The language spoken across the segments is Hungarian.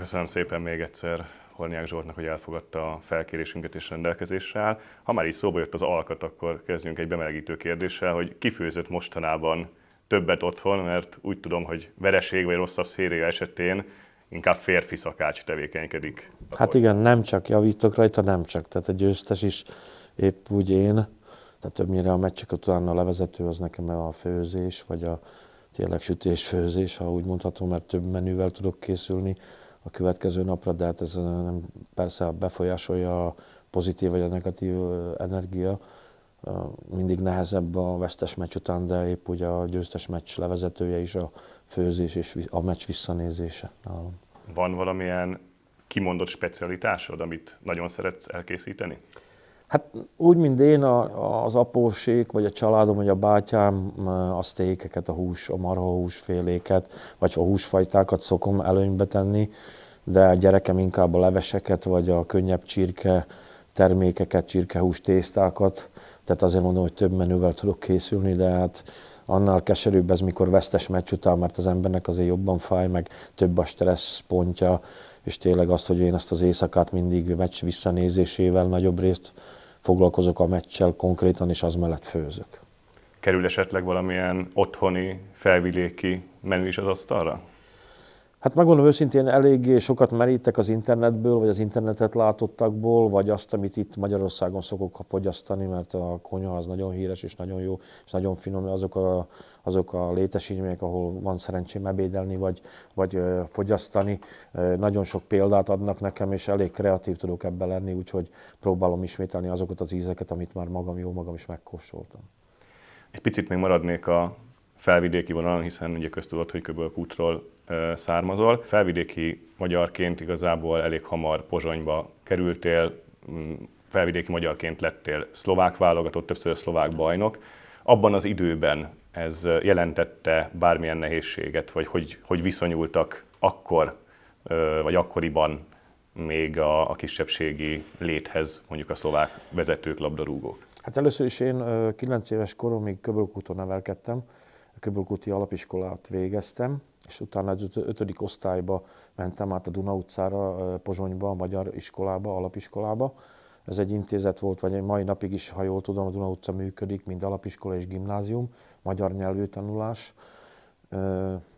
Köszönöm szépen még egyszer Hornyák Zsoltnak, hogy elfogadta a felkérésünket és rendelkezésre áll. Ha már is szóba jött az alkat, akkor kezdjünk egy bemelegítő kérdéssel, hogy kifőzött mostanában többet otthon, mert úgy tudom, hogy vereség vagy rosszabb széria esetén inkább férfi szakács tevékenykedik. Hát igen, nem csak javítok rajta, nem csak. Tehát a győztes is épp úgy én, tehát többnyire a meccsek után a levezető az nekem a főzés, vagy a tényleg sütés-főzés, ha úgy mondhatom, mert több menüvel tudok készülni, a következő napra, de hát ez nem, persze befolyásolja a pozitív vagy a negatív energia. Mindig nehezebb a vesztes meccs után, de épp ugye a győztes meccs levezetője is a főzés és a meccs visszanézése nálam. Van valamilyen kimondott specialitásod, amit nagyon szeretsz elkészíteni? Hát úgy, mint én, a, az apósék, vagy a családom, vagy a bátyám a sztékeket, a hús, a marha húsféléket, vagy a húsfajtákat szokom előnybe tenni, de a gyerekem inkább a leveseket, vagy a könnyebb csirke termékeket, csirkehús tésztákat, tehát azért mondom, hogy több menüvel tudok készülni, de hát annál keserűbb ez, mikor vesztes meccs után, mert az embernek azért jobban fáj, meg több a stressz pontja, és tényleg azt, hogy én azt az éjszakát mindig meccs visszanézésével nagyobb részt foglalkozok a meccsel konkrétan, és az mellett főzök. Kerül esetleg valamilyen otthoni, felvidéki menü is az asztalra? Hát megmondom őszintén, eléggé sokat merítek az internetből, vagy az internetet látottakból, vagy azt, amit itt Magyarországon szokok fogyasztani, mert a konyha az nagyon híres és nagyon jó, és nagyon finom azok a, azok a létesítmények, ahol van szerencsém ebédelni, vagy, vagy fogyasztani. Nagyon sok példát adnak nekem, és elég kreatív tudok ebben lenni, úgyhogy próbálom ismételni azokat az ízeket, amit már magam jó magam is megkóstoltam. Egy picit még maradnék a felvidéki vonalon, hiszen ugye köztudott, hogy Köbölkútról származol. Felvidéki magyarként igazából elég hamar Pozsonyba kerültél, mm, felvidéki magyarként lettél szlovák válogatott, többször szlovák bajnok. Abban az időben ez jelentette bármilyen nehézséget, vagy hogy, hogy viszonyultak akkor, vagy akkoriban még a, a kisebbségi léthez mondjuk a szlovák vezetők, labdarúgók? Hát először is én 9 éves koromig Köbölkúton nevelkedtem, Köbölkúti alapiskolát végeztem, és utána az ötödik osztályba mentem át a Duna utcára, Pozsonyba, a magyar iskolába, alapiskolába. Ez egy intézet volt, vagy mai napig is, ha jól tudom, a Duna utca működik, mint alapiskola és gimnázium, magyar nyelvű tanulás.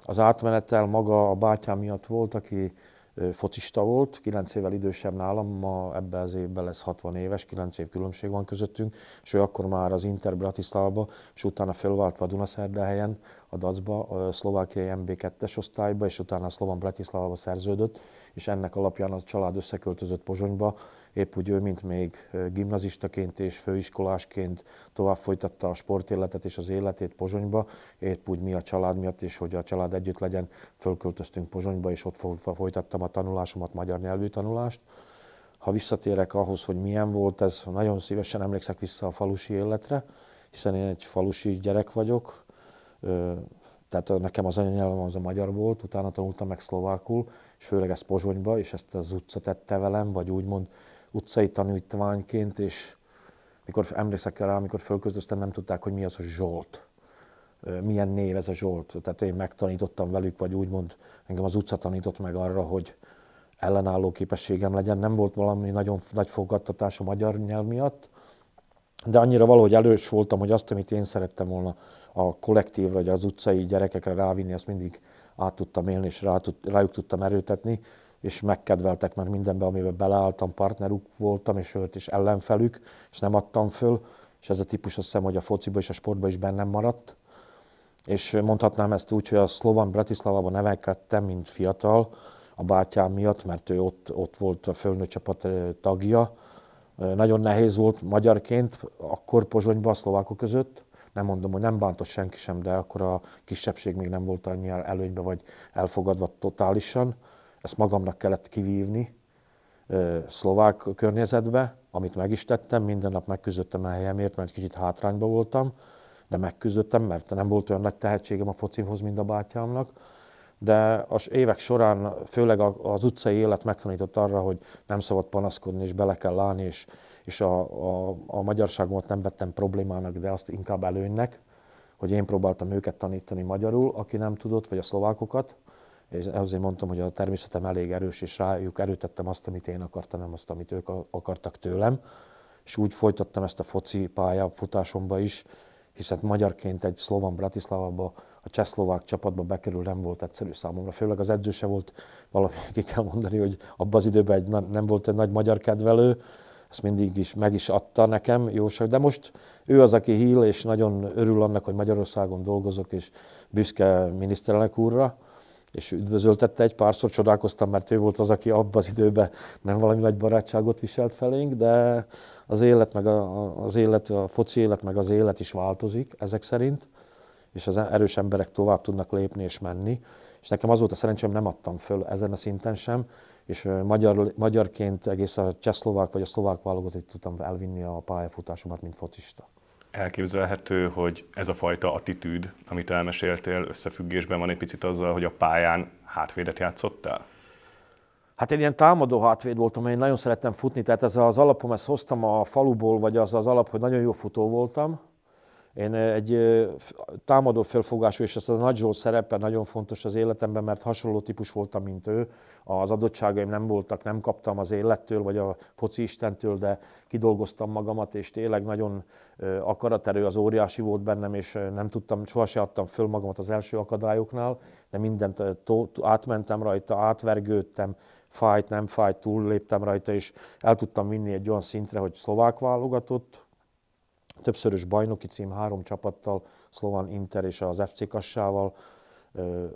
Az átmenettel maga a bátyám miatt volt, aki focista volt, 9 évvel idősebb nálam, ma ebbe az évben lesz 60 éves, 9 év különbség van közöttünk, és ő akkor már az Inter Bratislava, és utána felváltva a Dunaszerdahelyen, a Dacba, a szlovákiai MB2-es osztályba, és utána a Szlovan Bratislava szerződött, és ennek alapján a család összeköltözött Pozsonyba, épp úgy ő, mint még gimnazistaként és főiskolásként tovább folytatta a sportéletet és az életét Pozsonyba, épp úgy mi a család miatt, és hogy a család együtt legyen, fölköltöztünk Pozsonyba, és ott folytattam a tanulásomat, magyar nyelvű tanulást. Ha visszatérek ahhoz, hogy milyen volt ez, nagyon szívesen emlékszek vissza a falusi életre, hiszen én egy falusi gyerek vagyok, tehát nekem az anyanyelvem az a magyar volt, utána tanultam meg szlovákul, és főleg ezt Pozsonyba, és ezt az utca tette velem, vagy úgymond utcai tanítványként, és mikor emlékszek rá, amikor fölközöztem, nem tudták, hogy mi az a Zsolt. Milyen név ez a Zsolt. Tehát én megtanítottam velük, vagy úgymond engem az utca tanított meg arra, hogy ellenálló képességem legyen. Nem volt valami nagyon nagy fogadtatás a magyar nyelv miatt, de annyira valahogy elős voltam, hogy azt, amit én szerettem volna a kollektívra, vagy az utcai gyerekekre rávinni, azt mindig át tudtam élni, és rá tud, rájuk tudtam erőtetni és megkedveltek, már mindenbe, amiben beleálltam, partneruk voltam, és őt is ellenfelük, és nem adtam föl, és ez a típus azt hiszem, hogy a fociba és a sportba is bennem maradt. És mondhatnám ezt úgy, hogy a Szlovan Bratislavában nevelkedtem, mint fiatal, a bátyám miatt, mert ő ott, ott volt a csapat eh, tagja. Eh, nagyon nehéz volt magyarként, akkor Pozsonyban a szlovákok között, nem mondom, hogy nem bántott senki sem, de akkor a kisebbség még nem volt annyira előnybe vagy elfogadva totálisan ezt magamnak kellett kivívni szlovák környezetbe, amit meg is tettem, minden nap megküzdöttem a helyemért, mert kicsit hátrányba voltam, de megküzdöttem, mert nem volt olyan nagy tehetségem a focimhoz, mint a bátyámnak. De az évek során, főleg az utcai élet megtanított arra, hogy nem szabad panaszkodni, és bele kell állni, és, és a, a, a magyarságomat nem vettem problémának, de azt inkább előnynek, hogy én próbáltam őket tanítani magyarul, aki nem tudott, vagy a szlovákokat, és azért mondtam, hogy a természetem elég erős, és rájuk erőtettem azt, amit én akartam, nem azt, amit ők akartak tőlem. És úgy folytattam ezt a foci pálya futásomba is, hiszen hát magyarként egy szlovan Bratislava-ba, a csehszlovák csapatba bekerül nem volt egyszerű számomra. Főleg az edző se volt, valami ki kell mondani, hogy abban az időben egy, nem volt egy nagy magyar kedvelő, ezt mindig is meg is adta nekem, jóság. De most ő az, aki híl, és nagyon örül annak, hogy Magyarországon dolgozok, és büszke miniszterelnök úrra és üdvözöltette egy párszor, csodálkoztam, mert ő volt az, aki abban az időben nem valami nagy barátságot viselt felénk, de az élet, meg a, az élet, a foci élet, meg az élet is változik ezek szerint, és az erős emberek tovább tudnak lépni és menni. És nekem az volt a szerencsém, nem adtam föl ezen a szinten sem, és magyar, magyarként egész a csehszlovák vagy a szlovák válogatott tudtam elvinni a pályafutásomat, mint focista elképzelhető, hogy ez a fajta attitűd, amit elmeséltél, összefüggésben van egy picit azzal, hogy a pályán hátvédet játszottál? Hát én ilyen támadó hátvéd voltam, én nagyon szerettem futni, tehát ez az alapom, ezt hoztam a faluból, vagy az az alap, hogy nagyon jó futó voltam, én eh, egy eh, támadó felfogású, és ez a Nagy Zsolt szerepe nagyon fontos az életemben, mert hasonló típus voltam, mint ő. Az adottságaim nem voltak, nem kaptam az élettől, vagy a foci istentől, de kidolgoztam magamat, és tényleg nagyon eh, akaraterő az óriási volt bennem, és nem tudtam, sohasem adtam föl magamat az első akadályoknál, de mindent átmentem rajta, átvergődtem, fájt, nem fájt, túlléptem rajta, és el tudtam vinni egy olyan szintre, hogy szlovák válogatott többszörös bajnoki cím három csapattal, Szlován Inter és az FC Kassával.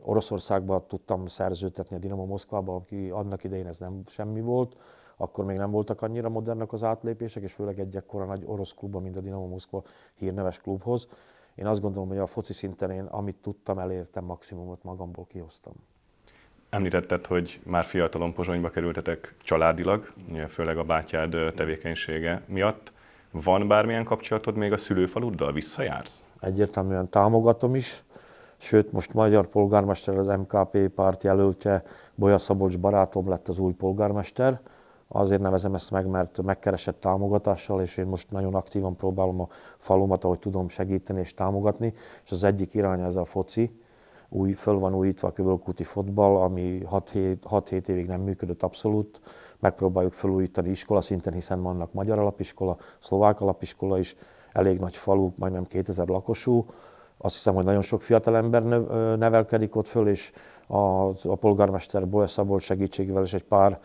Oroszországba tudtam szerződtetni a Dinamo Moszkvába, aki annak idején ez nem semmi volt. Akkor még nem voltak annyira modernak az átlépések, és főleg egy ekkora nagy orosz klubba, mint a Dinamo Moszkva hírneves klubhoz. Én azt gondolom, hogy a foci szinten én amit tudtam, elértem maximumot magamból kihoztam. Említetted, hogy már fiatalon Pozsonyba kerültetek családilag, főleg a bátyád tevékenysége miatt. Van bármilyen kapcsolatod még a szülőfaluddal? Visszajársz? Egyértelműen támogatom is, sőt most magyar polgármester az MKP párt jelöltje, Bolya Szabolcs barátom lett az új polgármester. Azért nevezem ezt meg, mert megkeresett támogatással, és én most nagyon aktívan próbálom a falumat, ahogy tudom segíteni és támogatni, és az egyik irány ez a foci, új, föl van újítva a köbölkúti fotball, ami 6-7 évig nem működött abszolút, megpróbáljuk felújítani iskola szinten, hiszen vannak magyar alapiskola, szlovák alapiskola is, elég nagy falu, majdnem 2000 lakosú, azt hiszem, hogy nagyon sok fiatalember nevelkedik ott föl, és a, a polgármester Bolesz Szabolt segítségével és egy pár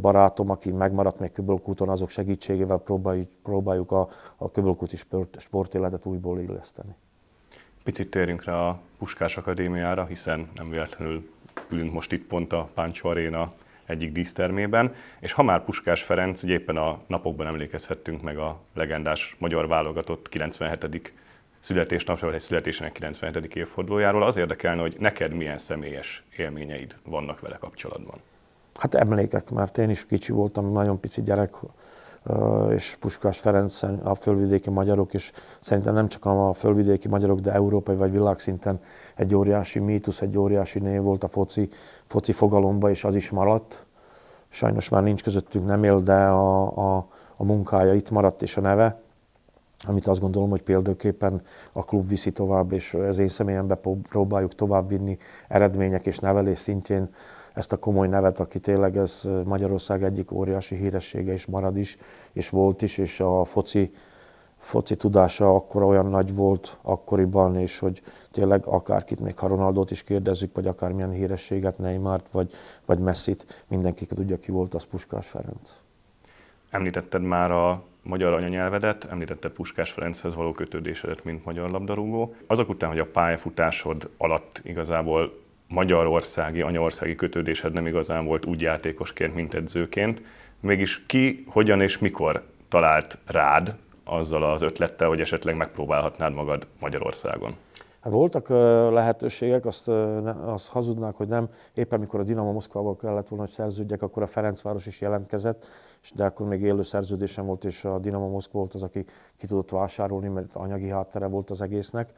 barátom, aki megmaradt még Köbölkúton, azok segítségével próbáljuk, próbáljuk a, a Köbölkúti sport, sportéletet újból illeszteni. Picit térjünk rá a Puskás Akadémiára, hiszen nem véletlenül ülünk most itt pont a Páncsó Aréna egyik dísztermében, és ha már Puskás Ferenc, ugye éppen a napokban emlékezhettünk meg a legendás magyar válogatott 97 születésnapjáról, egy születésének 97. évfordulójáról. Az érdekelne, hogy neked milyen személyes élményeid vannak vele kapcsolatban. Hát emlékek, mert én is kicsi voltam, nagyon pici gyerek és Puskás Ferenc, a fölvidéki magyarok, és szerintem nem csak a fölvidéki magyarok, de európai vagy világszinten egy óriási mítusz, egy óriási név volt a foci, foci fogalomba, és az is maradt. Sajnos már nincs közöttünk, nem él, de a, a, a munkája itt maradt, és a neve, amit azt gondolom, hogy példaképpen a klub viszi tovább, és az én személyembe próbáljuk továbbvinni eredmények és nevelés szintjén ezt a komoly nevet, aki tényleg ez Magyarország egyik óriási híressége is marad is, és volt is, és a foci, foci tudása akkor olyan nagy volt akkoriban, és hogy tényleg akárkit, még ha Ronaldot is kérdezzük, vagy akármilyen hírességet, Neymart, vagy, vagy Messit, mindenki tudja, ki volt az Puskás Ferenc. Említetted már a magyar anyanyelvedet, említette Puskás Ferenchez való kötődésedet, mint magyar labdarúgó. Azok után, hogy a pályafutásod alatt igazából magyarországi, anyaországi kötődésed nem igazán volt úgy játékosként, mint edzőként. Mégis ki, hogyan és mikor talált rád azzal az ötlettel, hogy esetleg megpróbálhatnád magad Magyarországon? Hát voltak lehetőségek, azt, azt hazudnák, hogy nem. Éppen mikor a Dinamo Moszkvával kellett volna, hogy szerződjek, akkor a Ferencváros is jelentkezett, de akkor még élő szerződésem volt, és a Dinamo Moszkva volt az, aki ki tudott vásárolni, mert anyagi háttere volt az egésznek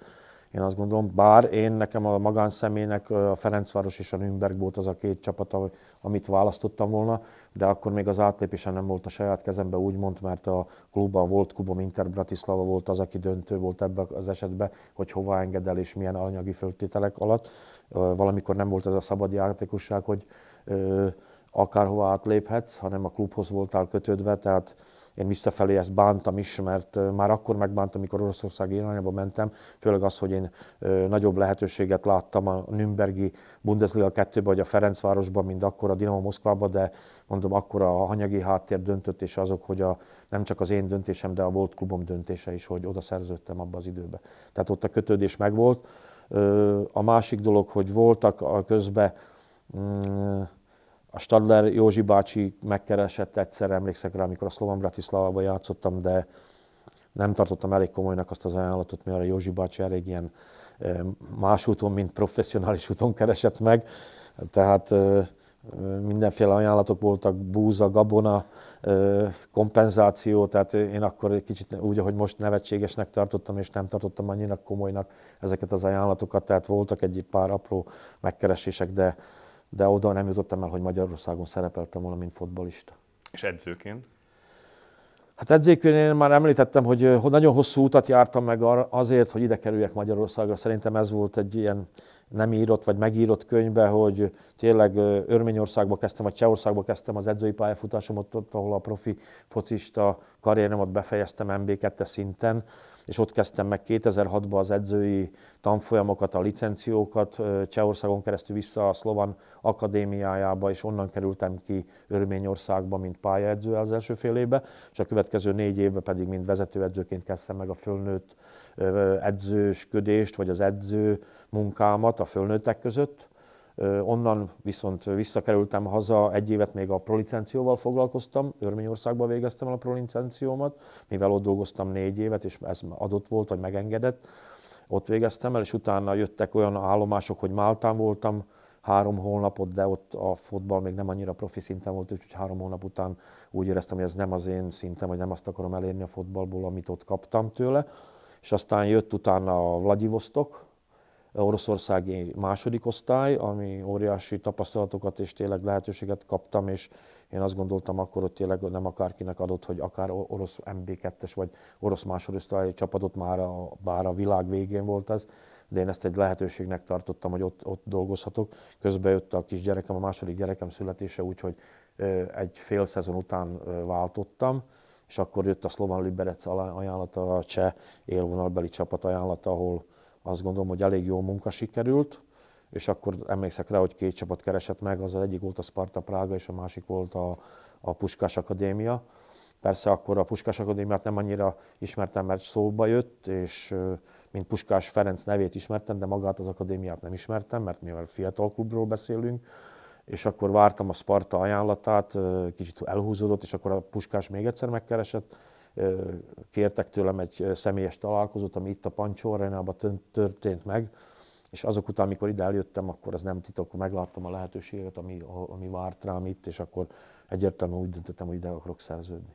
én azt gondolom, bár én nekem a magánszemélynek a Ferencváros és a Nürnberg volt az a két csapat, amit választottam volna, de akkor még az átlépésen nem volt a saját kezembe, úgymond, mert a klubban volt Kubom Inter Bratislava volt az, aki döntő volt ebben az esetben, hogy hova engedel és milyen anyagi föltételek alatt. Valamikor nem volt ez a szabad játékosság, hogy akárhova átléphetsz, hanem a klubhoz voltál kötődve, tehát én visszafelé ezt bántam is, mert már akkor megbántam, amikor Oroszország irányába mentem, főleg az, hogy én nagyobb lehetőséget láttam a Nürnbergi Bundesliga 2 vagy a Ferencvárosban, mint akkor a Dinamo Moszkvában, de mondom, akkor a hanyagi háttér döntött, és azok, hogy a, nem csak az én döntésem, de a volt klubom döntése is, hogy oda szerződtem abba az időbe. Tehát ott a kötődés megvolt. A másik dolog, hogy voltak a közben mm, a Stadler Józsi bácsi megkeresett egyszer, emlékszek rá, amikor a Szlovan bratislava ba játszottam, de nem tartottam elég komolynak azt az ajánlatot, mert a Józsi bácsi elég ilyen más úton, mint professzionális úton keresett meg. Tehát mindenféle ajánlatok voltak, búza, gabona, kompenzáció, tehát én akkor egy kicsit úgy, ahogy most nevetségesnek tartottam, és nem tartottam annyira komolynak ezeket az ajánlatokat, tehát voltak egy pár apró megkeresések, de de oda nem jutottam el, hogy Magyarországon szerepeltem volna, mint fotbalista. És edzőként? Hát edzőként én már említettem, hogy nagyon hosszú utat jártam meg azért, hogy ide kerüljek Magyarországra. Szerintem ez volt egy ilyen nem írott vagy megírott könyvbe, hogy tényleg Örményországba kezdtem, vagy Csehországba kezdtem az edzői pályafutásomat, ott, ahol a profi focista karrieremet befejeztem MB2 szinten és ott kezdtem meg 2006-ban az edzői tanfolyamokat, a licenciókat, Csehországon keresztül vissza a Szlovan Akadémiájába, és onnan kerültem ki Örményországba, mint pályaedző az első fél évben, és a következő négy évben pedig, mint vezetőedzőként kezdtem meg a fölnőtt edzősködést, vagy az edző munkámat a fölnőttek között, Onnan viszont visszakerültem haza, egy évet még a prolicencióval foglalkoztam, Örményországban végeztem el a prolicenciómat, mivel ott dolgoztam négy évet, és ez adott volt, vagy megengedett, ott végeztem el, és utána jöttek olyan állomások, hogy Máltán voltam, három hónapot, de ott a fotball még nem annyira profi szinten volt, úgyhogy három hónap után úgy éreztem, hogy ez nem az én szintem, hogy nem azt akarom elérni a fotballból, amit ott kaptam tőle. És aztán jött utána a Vladivostok, oroszországi második osztály, ami óriási tapasztalatokat és tényleg lehetőséget kaptam, és én azt gondoltam akkor, hogy tényleg nem akárkinek adott, hogy akár orosz MB2-es vagy orosz másodosztályi csapatot már a, bár a világ végén volt ez, de én ezt egy lehetőségnek tartottam, hogy ott, ott dolgozhatok. Közben jött a kisgyerekem, a második gyerekem születése, úgyhogy egy fél szezon után váltottam, és akkor jött a Slovan Liberec ajánlata, a cseh élvonalbeli csapat ajánlata, ahol azt gondolom, hogy elég jó munka sikerült, és akkor emlékszek rá, hogy két csapat keresett meg, az, az egyik volt a Sparta Prága, és a másik volt a, a Puskás Akadémia. Persze akkor a Puskás Akadémiát nem annyira ismertem, mert szóba jött, és mint Puskás Ferenc nevét ismertem, de magát az akadémiát nem ismertem, mert mivel fiatal klubról beszélünk, és akkor vártam a Sparta ajánlatát, kicsit elhúzódott, és akkor a Puskás még egyszer megkeresett, kértek tőlem egy személyes találkozót, ami itt a Pancsó Arenában történt meg, és azok után, amikor ide eljöttem, akkor az nem titok, akkor megláttam a lehetőséget, ami, ami várt rám itt, és akkor egyértelműen úgy döntöttem, hogy ide akarok szerződni.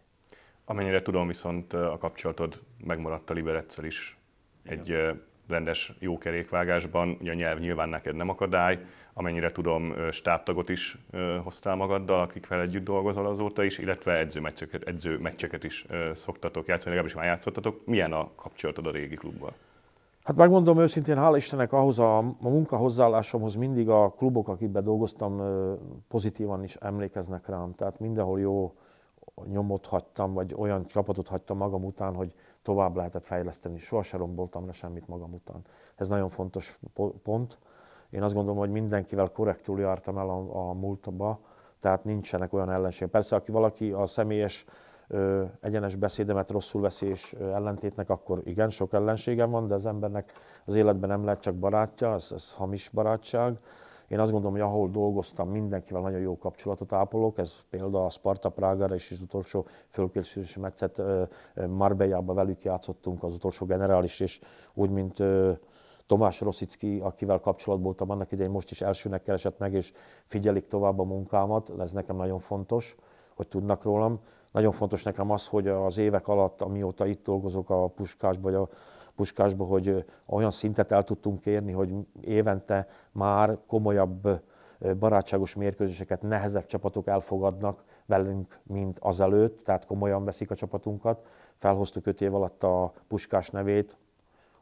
Amennyire tudom, viszont a kapcsolatod megmaradt a Liberetszel is egy Igen. rendes jó kerékvágásban, ugye a nyelv nyilván neked nem akadály, amennyire tudom, stábtagot is hoztál magaddal, akikvel együtt dolgozol azóta is, illetve edzőmeccseket, edzőmeccseket is szoktatok játszani, legalábbis már játszottatok. Milyen a kapcsolatod a régi klubban? Hát megmondom őszintén, hála Istennek ahhoz a, a munkahozzáállásomhoz mindig a klubok, akikben dolgoztam, pozitívan is emlékeznek rám. Tehát mindenhol jó nyomot hagytam, vagy olyan csapatot hagytam magam után, hogy tovább lehetett fejleszteni. Soha se romboltam le semmit magam után. Ez nagyon fontos pont. Én azt gondolom, hogy mindenkivel korrektul jártam el a, a múltba, tehát nincsenek olyan ellenség. Persze, aki valaki a személyes ö, egyenes beszédemet rosszul veszi és ö, ellentétnek, akkor igen, sok ellenségem van, de az embernek az életben nem lehet csak barátja, ez, ez hamis barátság. Én azt gondolom, hogy ahol dolgoztam, mindenkivel nagyon jó kapcsolatot ápolok, ez példa a Sparta Prágára és az utolsó fölkészülési meccset marbella velük játszottunk, az utolsó generális, és úgy, mint Tomás Rosicki, akivel kapcsolatban voltam annak idején, most is elsőnek keresett meg, és figyelik tovább a munkámat, ez nekem nagyon fontos, hogy tudnak rólam. Nagyon fontos nekem az, hogy az évek alatt, amióta itt dolgozok a puskásban, vagy a puskásban, hogy olyan szintet el tudtunk érni, hogy évente már komolyabb barátságos mérkőzéseket nehezebb csapatok elfogadnak velünk, mint azelőtt, tehát komolyan veszik a csapatunkat. Felhoztuk öt év alatt a puskás nevét,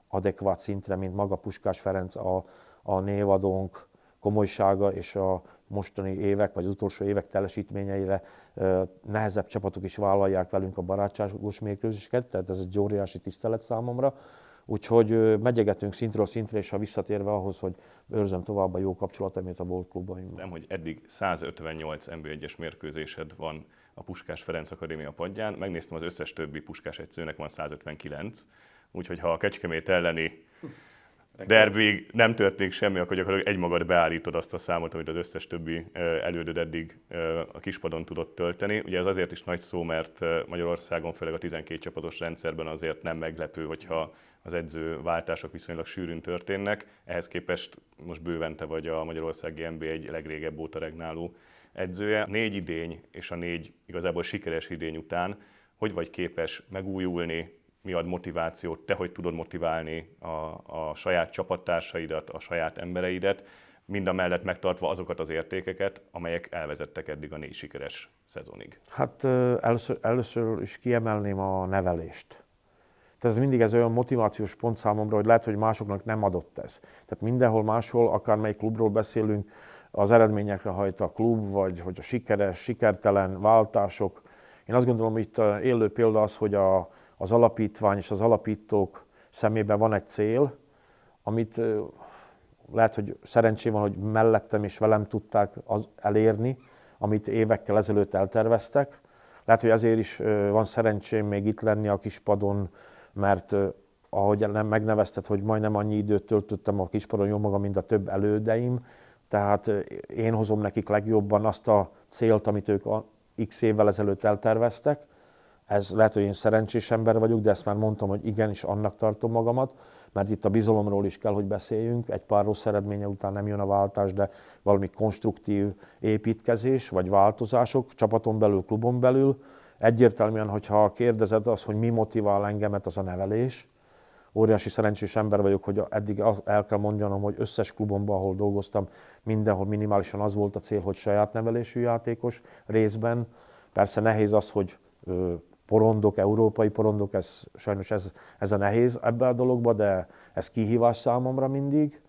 adekvát szintre, mint maga Puskás Ferenc a, a névadónk komolysága és a mostani évek, vagy az utolsó évek teljesítményeire nehezebb csapatok is vállalják velünk a barátságos mérkőzéseket, tehát ez egy óriási tisztelet számomra. Úgyhogy megyegetünk szintről szintre, és ha visszatérve ahhoz, hogy őrzöm tovább a jó kapcsolatemét a volt Nem, hogy eddig 158 NB1-es mérkőzésed van a Puskás Ferenc Akadémia padján. Megnéztem az összes többi Puskás egyszőnek van 159 Úgyhogy ha a Kecskemét elleni derbig nem történik semmi, akkor gyakorlatilag egymagad beállítod azt a számot, amit az összes többi elődöd eddig a kispadon tudott tölteni. Ugye ez azért is nagy szó, mert Magyarországon főleg a 12 csapatos rendszerben azért nem meglepő, hogyha az edző váltások viszonylag sűrűn történnek. Ehhez képest most bőven te vagy a Magyarországi NB egy legrégebb óta regnáló edzője. Négy idény és a négy igazából sikeres idény után hogy vagy képes megújulni, mi ad motivációt, te hogy tudod motiválni a, a saját csapattársaidat, a saját embereidet, mind a mellett megtartva azokat az értékeket, amelyek elvezettek eddig a négy sikeres szezonig. Hát először, először is kiemelném a nevelést. Tehát ez mindig ez olyan motivációs pont számomra, hogy lehet, hogy másoknak nem adott ez. Tehát mindenhol máshol, akár melyik klubról beszélünk, az eredményekre hajt a klub, vagy hogy a sikeres, sikertelen váltások. Én azt gondolom, hogy itt élő példa az, hogy a, az alapítvány és az alapítók szemében van egy cél, amit lehet, hogy szerencsé van, hogy mellettem és velem tudták az elérni, amit évekkel ezelőtt elterveztek. Lehet, hogy azért is van szerencsém még itt lenni a kispadon, mert ahogy nem megnevezted, hogy majdnem annyi időt töltöttem a kispadon jó maga, mint a több elődeim, tehát én hozom nekik legjobban azt a célt, amit ők x évvel ezelőtt elterveztek, ez lehet, hogy én szerencsés ember vagyok, de ezt már mondtam, hogy igenis annak tartom magamat, mert itt a bizalomról is kell, hogy beszéljünk. Egy pár rossz eredménye után nem jön a váltás, de valami konstruktív építkezés, vagy változások csapaton belül, klubon belül. Egyértelműen, hogyha kérdezed az, hogy mi motivál engemet, az a nevelés. Óriási szerencsés ember vagyok, hogy eddig el kell mondjanom, hogy összes klubomban, ahol dolgoztam, mindenhol minimálisan az volt a cél, hogy saját nevelésű játékos részben. Persze nehéz az, hogy porondok, európai porondok, ez, sajnos ez, ez a nehéz ebbe a dologba, de ez kihívás számomra mindig.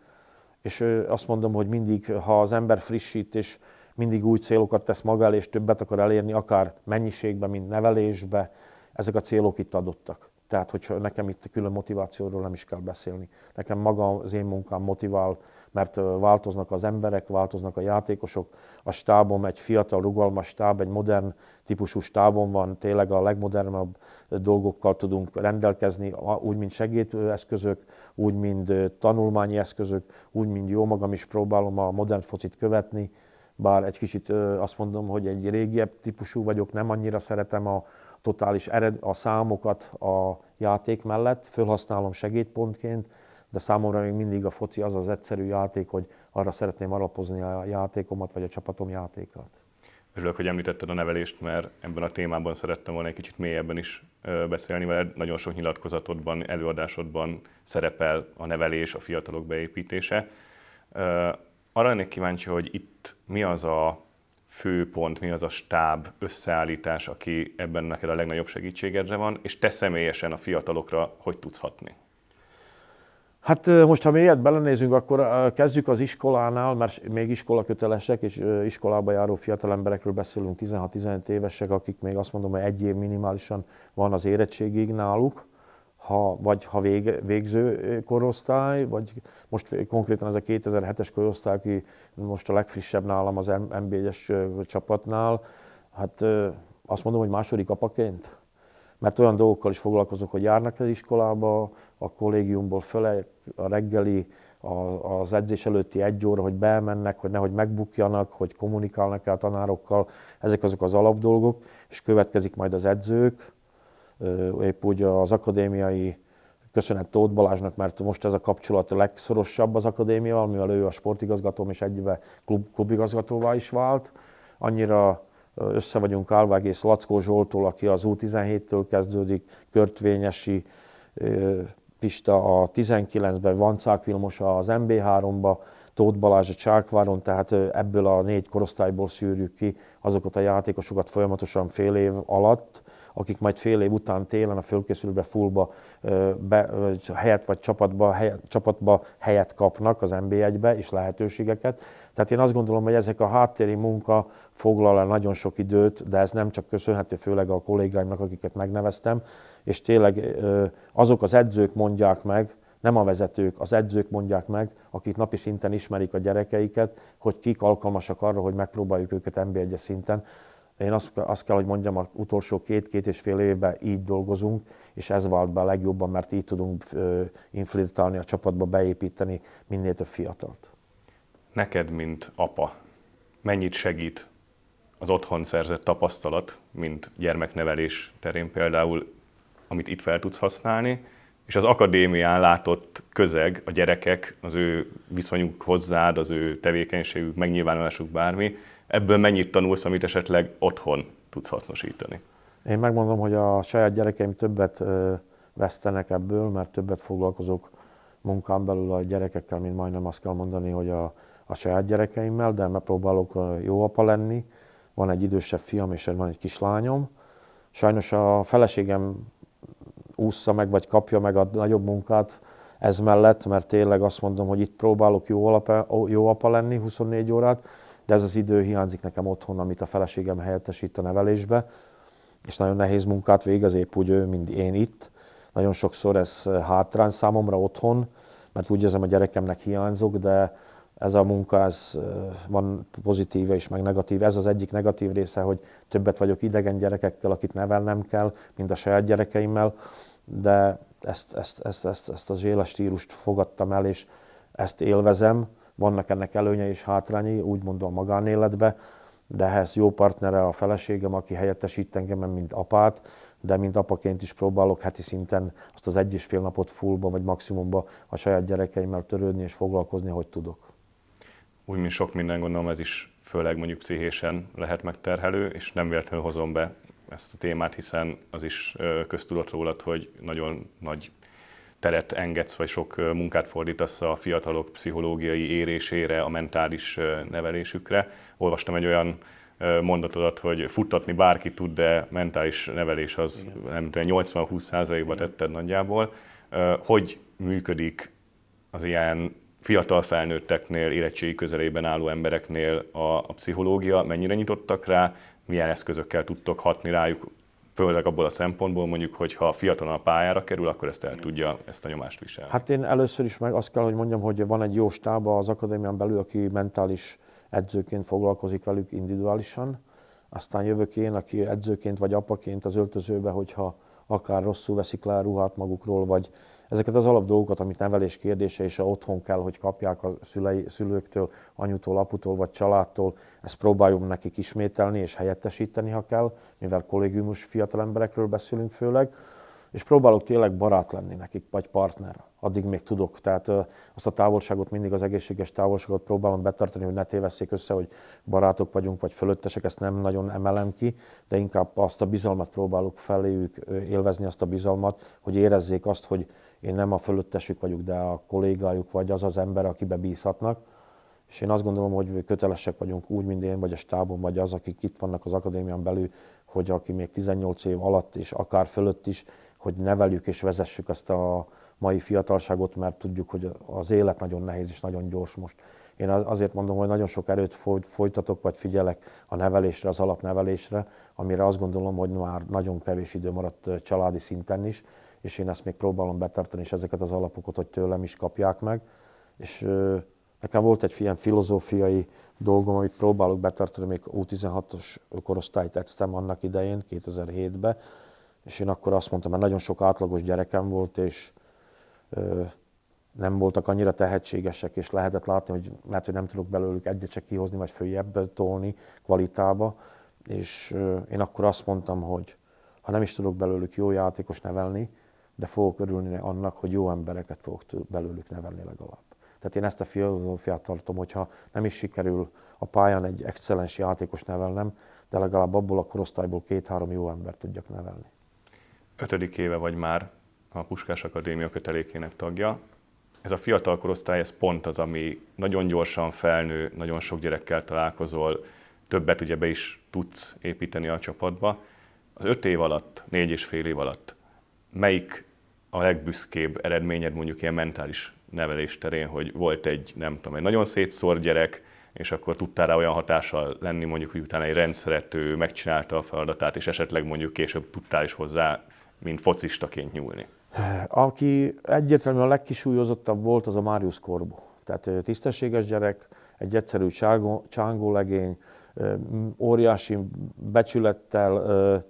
És azt mondom, hogy mindig, ha az ember frissít, és mindig új célokat tesz maga el, és többet akar elérni, akár mennyiségbe, mint nevelésbe, ezek a célok itt adottak. Tehát, hogy nekem itt külön motivációról nem is kell beszélni. Nekem maga az én munkám motivál, mert változnak az emberek, változnak a játékosok. A stábom egy fiatal, rugalmas stáb, egy modern típusú stábom van, tényleg a legmodernabb dolgokkal tudunk rendelkezni, úgy, mint segítőeszközök, úgy, mint tanulmányi eszközök, úgy, mint jó magam is próbálom a modern focit követni, bár egy kicsit azt mondom, hogy egy régiebb típusú vagyok, nem annyira szeretem a totális ered, a számokat a játék mellett, fölhasználom segédpontként, de számomra még mindig a foci az az egyszerű játék, hogy arra szeretném alapozni a játékomat, vagy a csapatom játékát. Örülök, hogy említetted a nevelést, mert ebben a témában szerettem volna egy kicsit mélyebben is beszélni, mert nagyon sok nyilatkozatodban, előadásodban szerepel a nevelés, a fiatalok beépítése. Arra lennék kíváncsi, hogy itt mi az a főpont, mi az a stáb összeállítás, aki ebben neked a legnagyobb segítségedre van, és te személyesen a fiatalokra hogy tudsz hatni? Hát most, ha mélyet belenézünk, akkor kezdjük az iskolánál, mert még iskola kötelesek, és iskolába járó fiatal emberekről beszélünk, 16-15 évesek, akik még azt mondom, hogy egy év minimálisan van az érettségig náluk, ha, vagy ha vég, végző korosztály, vagy most konkrétan ez a 2007-es korosztály, aki most a legfrissebb nálam az MB1-es csapatnál, hát azt mondom, hogy második apaként, mert olyan dolgokkal is foglalkozok, hogy járnak az iskolába, a kollégiumból föl a reggeli, a, az edzés előtti egy óra, hogy bemennek, hogy nehogy megbukjanak, hogy kommunikálnak el a tanárokkal, ezek azok az alapdolgok, és következik majd az edzők, épp úgy az akadémiai köszönet Tóth Balázsnak, mert most ez a kapcsolat a legszorosabb az akadémiával, mivel ő a sportigazgatóm és egybe klub, klubigazgatóvá is vált. Annyira össze vagyunk állva egész Lackó Zsoltól, aki az U17-től kezdődik, körtvényesi, Pista a 19-ben, Vancák Vilmos az MB3-ba, Tóth Balázs a Csákváron, tehát ebből a négy korosztályból szűrjük ki azokat a játékosokat folyamatosan fél év alatt, akik majd fél év után télen a fölkészülőbe, fullba be, helyet vagy csapatba, helyet, csapatba helyet kapnak az NB1-be és lehetőségeket. Tehát én azt gondolom, hogy ezek a háttéri munka foglal el nagyon sok időt, de ez nem csak köszönhető főleg a kollégáimnak, akiket megneveztem, és tényleg azok az edzők mondják meg, nem a vezetők, az edzők mondják meg, akik napi szinten ismerik a gyerekeiket, hogy kik alkalmasak arra, hogy megpróbáljuk őket NB1-es szinten. Én azt, azt kell, hogy mondjam, az utolsó két-két és fél évben így dolgozunk, és ez vált be a legjobban, mert így tudunk infiltrálni a csapatba, beépíteni minél több fiatalt. Neked, mint apa, mennyit segít az otthon szerzett tapasztalat, mint gyermeknevelés terén például, amit itt fel tudsz használni, és az akadémián látott közeg, a gyerekek, az ő viszonyuk hozzád, az ő tevékenységük, megnyilvánulásuk, bármi, ebből mennyit tanulsz, amit esetleg otthon tudsz hasznosítani? Én megmondom, hogy a saját gyerekeim többet vesztenek ebből, mert többet foglalkozok munkám belül a gyerekekkel, mint majdnem azt kell mondani, hogy a, a saját gyerekeimmel, de megpróbálok jó apa lenni. Van egy idősebb fiam és van egy kislányom. Sajnos a feleségem ússza meg, vagy kapja meg a nagyobb munkát ez mellett, mert tényleg azt mondom, hogy itt próbálok jó, alapa, jó apa lenni 24 órát, de ez az idő hiányzik nekem otthon, amit a feleségem helyettesít a nevelésbe, és nagyon nehéz munkát végez, épp úgy ő, mint én itt. Nagyon sokszor ez hátrány számomra otthon, mert úgy érzem, a gyerekemnek hiányzok, de ez a munka, ez van pozitív és meg negatív. Ez az egyik negatív része, hogy többet vagyok idegen gyerekekkel, akit nevelnem kell, mint a saját gyerekeimmel, de ezt, ezt, ezt, ezt, ezt az éles stílust fogadtam el, és ezt élvezem. Vannak ennek előnye és hátrányai, úgy mondom a magánéletbe, de ehhez jó partnere a feleségem, aki helyettesít engem, mint apát, de mint apaként is próbálok heti szinten azt az egy és fél napot fullba vagy maximumba a saját gyerekeimmel törődni és foglalkozni, hogy tudok. Úgy, mint sok minden, gondolom ez is főleg mondjuk pszichésen lehet megterhelő, és nem véletlenül hozom be ezt a témát, hiszen az is köztudott rólad, hogy nagyon nagy teret engedsz, vagy sok munkát fordítasz a fiatalok pszichológiai érésére, a mentális nevelésükre. Olvastam egy olyan mondatodat, hogy futtatni bárki tud, de mentális nevelés az nem 80-20%-ba tetted nagyjából. Hogy működik az ilyen fiatal felnőtteknél, érettségi közelében álló embereknél a, a pszichológia, mennyire nyitottak rá, milyen eszközökkel tudtok hatni rájuk, főleg abból a szempontból mondjuk, hogy ha fiatalon a pályára kerül, akkor ezt el tudja ezt a nyomást viselni. Hát én először is meg azt kell, hogy mondjam, hogy van egy jó stáb az akadémián belül, aki mentális edzőként foglalkozik velük individuálisan, aztán jövök én, aki edzőként vagy apaként az öltözőbe, hogyha akár rosszul veszik le a ruhát magukról, vagy Ezeket az alap dolgokat, amit nevelés kérdése és a otthon kell, hogy kapják a szülei, szülőktől, anyutól, aputól vagy családtól, ezt próbáljuk nekik ismételni és helyettesíteni, ha kell, mivel kollégiumos emberekről beszélünk főleg és próbálok tényleg barát lenni nekik, vagy partner, addig még tudok. Tehát azt a távolságot, mindig az egészséges távolságot próbálom betartani, hogy ne tévesszék össze, hogy barátok vagyunk, vagy fölöttesek, ezt nem nagyon emelem ki, de inkább azt a bizalmat próbálok feléjük élvezni, azt a bizalmat, hogy érezzék azt, hogy én nem a fölöttesük vagyok, de a kollégájuk, vagy az az ember, akibe bízhatnak. És én azt gondolom, hogy kötelesek vagyunk úgy, mint én, vagy a stábom, vagy az, akik itt vannak az akadémián belül, hogy aki még 18 év alatt és akár fölött is hogy neveljük és vezessük ezt a mai fiatalságot, mert tudjuk, hogy az élet nagyon nehéz és nagyon gyors most. Én azért mondom, hogy nagyon sok erőt folytatok, vagy figyelek a nevelésre, az alapnevelésre, amire azt gondolom, hogy már nagyon kevés idő maradt családi szinten is, és én ezt még próbálom betartani, és ezeket az alapokat, hogy tőlem is kapják meg. És nekem volt egy ilyen filozófiai dolgom, amit próbálok betartani, még U16-os korosztályt edztem annak idején, 2007-ben, és én akkor azt mondtam, mert nagyon sok átlagos gyerekem volt, és ö, nem voltak annyira tehetségesek, és lehetett látni, hogy lehet, hogy nem tudok belőlük egyet se kihozni, vagy följebb tolni kvalitába, és ö, én akkor azt mondtam, hogy ha nem is tudok belőlük jó játékos nevelni, de fogok örülni annak, hogy jó embereket fogok belőlük nevelni legalább. Tehát én ezt a filozófiát tartom, hogyha nem is sikerül a pályán egy excellens játékos nevelnem, de legalább abból a korosztályból két-három jó embert tudjak nevelni ötödik éve vagy már a Puskás Akadémia kötelékének tagja. Ez a fiatal korosztály, ez pont az, ami nagyon gyorsan felnő, nagyon sok gyerekkel találkozol, többet ugye be is tudsz építeni a csapatba. Az öt év alatt, négy és fél év alatt melyik a legbüszkébb eredményed mondjuk ilyen mentális nevelés terén, hogy volt egy, nem tudom, egy nagyon szétszór gyerek, és akkor tudtál rá olyan hatással lenni, mondjuk, hogy utána egy rendszerető megcsinálta a feladatát, és esetleg mondjuk később tudtál is hozzá mint focistaként nyúlni? Aki egyértelműen a legkisúlyozottabb volt, az a Marius Korbu. Tehát tisztességes gyerek, egy egyszerű csángó, legény, óriási becsülettel,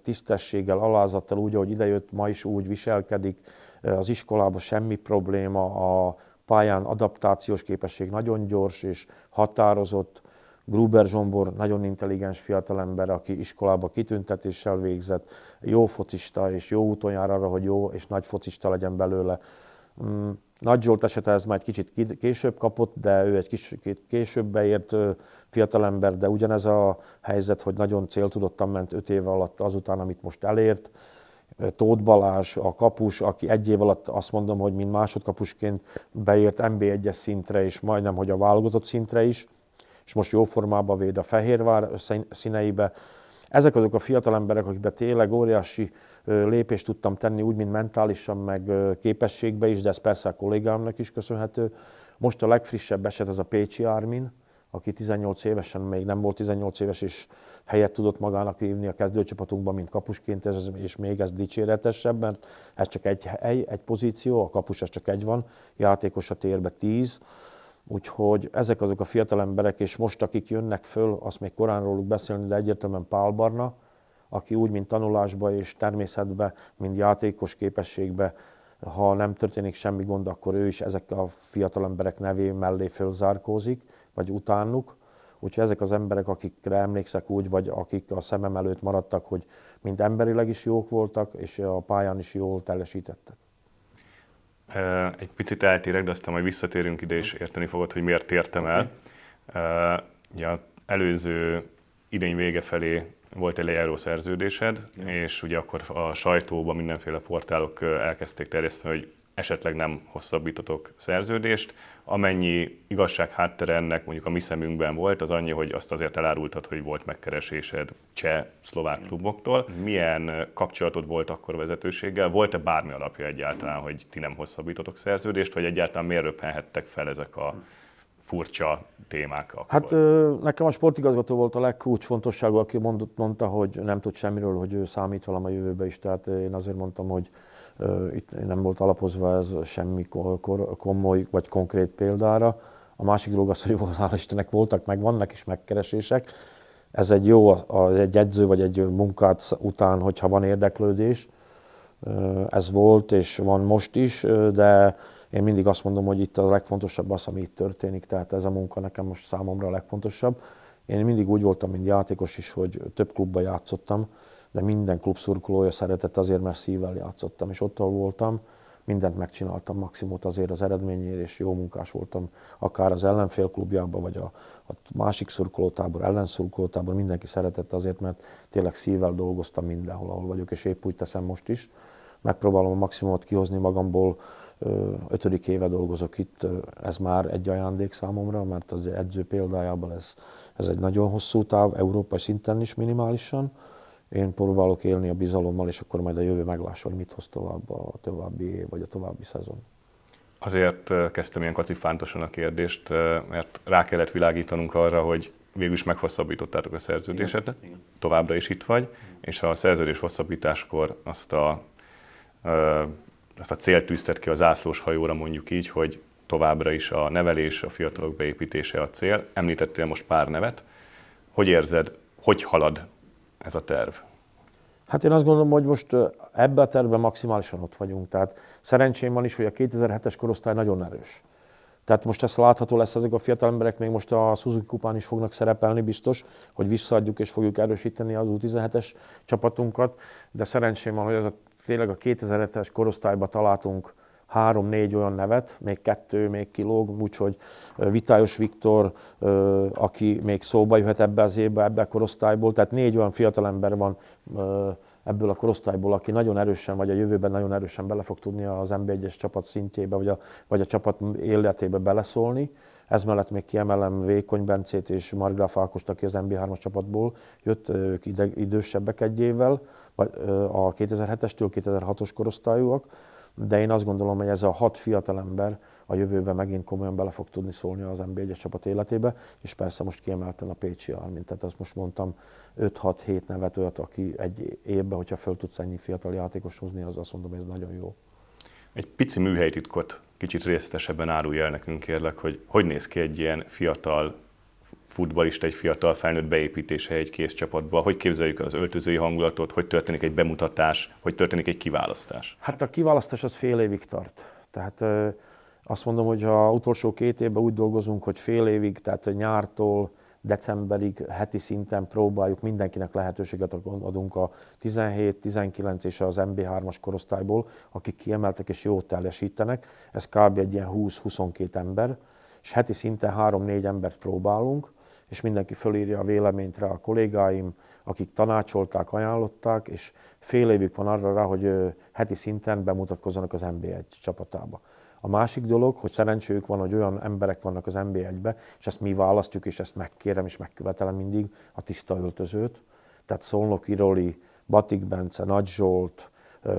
tisztességgel, alázattal, úgy, ahogy idejött, ma is úgy viselkedik, az iskolában semmi probléma, a pályán adaptációs képesség nagyon gyors és határozott, Gruber Zsombor nagyon intelligens fiatalember, aki iskolába kitüntetéssel végzett, jó focista, és jó úton jár arra, hogy jó és nagy focista legyen belőle. Mm, nagy Zsolt esete ez már egy kicsit később kapott, de ő egy kicsit később beért fiatalember, de ugyanez a helyzet, hogy nagyon céltudottan ment öt év alatt azután, amit most elért. Tóth Balázs, a kapus, aki egy év alatt azt mondom, hogy mint másodkapusként beért nb 1 es szintre, és majdnem, hogy a válogatott szintre is és most jó formába véd a Fehérvár színeibe. Ezek azok a fiatal emberek, akikben tényleg óriási lépést tudtam tenni, úgy, mint mentálisan, meg képességbe is, de ez persze a kollégámnak is köszönhető. Most a legfrissebb eset az a Pécsi Ármin, aki 18 évesen még nem volt 18 éves, és helyet tudott magának hívni a kezdőcsapatunkban, mint kapusként, és még ez dicséretesebb, mert ez csak egy hely, egy pozíció, a kapus ez csak egy van, játékos a térbe 10, Úgyhogy ezek azok a fiatal emberek, és most akik jönnek föl, azt még korán róluk beszélni, de egyértelműen Pál Barna, aki úgy, mint tanulásba és természetbe, mint játékos képességbe, ha nem történik semmi gond, akkor ő is ezek a fiatal emberek nevé mellé fölzárkózik, vagy utánuk. Úgyhogy ezek az emberek, akikre emlékszek úgy, vagy akik a szemem előtt maradtak, hogy mind emberileg is jók voltak, és a pályán is jól teljesítettek. Egy picit eltérek, de aztán majd visszatérünk ide, és érteni fogod, hogy miért tértem el. Okay. Ugye az előző idény vége felé volt egy lejáró szerződésed, okay. és ugye akkor a sajtóban mindenféle portálok elkezdték terjeszteni, hogy esetleg nem hosszabbítotok szerződést. Amennyi igazság háttere ennek mondjuk a mi szemünkben volt, az annyi, hogy azt azért elárultad, hogy volt megkeresésed cseh, szlovák kluboktól. Milyen kapcsolatod volt akkor vezetőséggel? Volt-e bármi alapja egyáltalán, hogy ti nem hosszabbítotok szerződést, vagy egyáltalán miért röppenhettek fel ezek a furcsa témák? Akkor? Hát nekem a sportigazgató volt a legkulcsfontosságú, aki mondott, mondta, hogy nem tud semmiről, hogy ő számít velem a jövőbe is. Tehát én azért mondtam, hogy itt nem volt alapozva ez semmi komoly vagy konkrét példára. A másik dolog az, hogy hál' Istennek voltak, meg vannak is megkeresések. Ez egy jó, egy edző vagy egy munkát után, hogyha van érdeklődés, ez volt és van most is, de én mindig azt mondom, hogy itt a legfontosabb az, ami itt történik, tehát ez a munka nekem most számomra a legfontosabb. Én mindig úgy voltam, mint játékos is, hogy több klubba játszottam, de minden klub szurkolója szeretett azért, mert szívvel játszottam, és ott voltam, mindent megcsináltam maximumot azért az eredményért, és jó munkás voltam, akár az ellenfél klubjában, vagy a, a másik szurkolótábor, ellenszurkolótábor, mindenki szeretett azért, mert tényleg szívvel dolgoztam mindenhol, ahol vagyok, és épp úgy teszem most is. Megpróbálom a maximumot kihozni magamból, ötödik éve dolgozok itt, ez már egy ajándék számomra, mert az edző példájában ez, ez egy nagyon hosszú táv, európai szinten is minimálisan, én próbálok élni a bizalommal, és akkor majd a jövő meglással, mit hoz tovább a további év, vagy a további szezon. Azért kezdtem ilyen kacifántosan a kérdést, mert rá kellett világítanunk arra, hogy végül is meghosszabbítottátok a szerződéset, Igen. továbbra is itt vagy, Igen. és a szerződés hosszabbításkor azt a, azt a célt tűztet ki az zászlós hajóra mondjuk így, hogy továbbra is a nevelés, a fiatalok beépítése a cél. Említettél most pár nevet. Hogy érzed, hogy halad ez a terv? Hát én azt gondolom, hogy most ebben a tervben maximálisan ott vagyunk. Tehát szerencsém van is, hogy a 2007-es korosztály nagyon erős. Tehát most ezt látható lesz, ezek a fiatal emberek még most a Suzuki kupán is fognak szerepelni biztos, hogy visszaadjuk és fogjuk erősíteni az U17-es csapatunkat, de szerencsém van, hogy az a, tényleg a 2007-es korosztályba találtunk három-négy olyan nevet, még kettő még kilóg, úgyhogy Vitályos Viktor, aki még szóba jöhet ebbe az évbe, ebbe a korosztályból, tehát négy olyan fiatalember van ebből a korosztályból, aki nagyon erősen, vagy a jövőben nagyon erősen bele fog tudni az mb 1 csapat szintjébe, vagy a, vagy a csapat életébe beleszólni. Ez mellett még kiemelem Vékony Bencét és Margráf Ákost, aki az mb 3 csapatból jött, ők idősebbek egy évvel, vagy a 2007-estől 2006-os korosztályúak de én azt gondolom, hogy ez a hat fiatalember a jövőben megint komolyan bele fog tudni szólni az nb 1 csapat életébe, és persze most kiemelten a Pécsi Armin, tehát azt most mondtam 5-6-7 nevet olyat, aki egy évben, hogyha föl tudsz ennyi fiatal játékos hozni, az azt mondom, hogy ez nagyon jó. Egy pici műhelytitkot kicsit részletesebben árulj el nekünk, kérlek, hogy hogy néz ki egy ilyen fiatal futbalista, egy fiatal felnőtt beépítése egy kész csapatba? Hogy képzeljük az öltözői hangulatot, hogy történik egy bemutatás, hogy történik egy kiválasztás? Hát a kiválasztás az fél évig tart. Tehát azt mondom, hogy ha utolsó két évben úgy dolgozunk, hogy fél évig, tehát nyártól decemberig heti szinten próbáljuk, mindenkinek lehetőséget adunk a 17, 19 és az MB3-as korosztályból, akik kiemeltek és jót teljesítenek. Ez kb. egy ilyen 20-22 ember, és heti szinten 3-4 embert próbálunk, és mindenki fölírja a véleményt rá a kollégáim, akik tanácsolták, ajánlották, és fél évük van arra rá, hogy heti szinten bemutatkozzanak az NB1 csapatába. A másik dolog, hogy szerencséjük van, hogy olyan emberek vannak az NB1-be, és ezt mi választjuk, és ezt megkérem és megkövetelem mindig, a tiszta öltözőt. Tehát Szolnok Iroli, Batik Bence, Nagy Zsolt,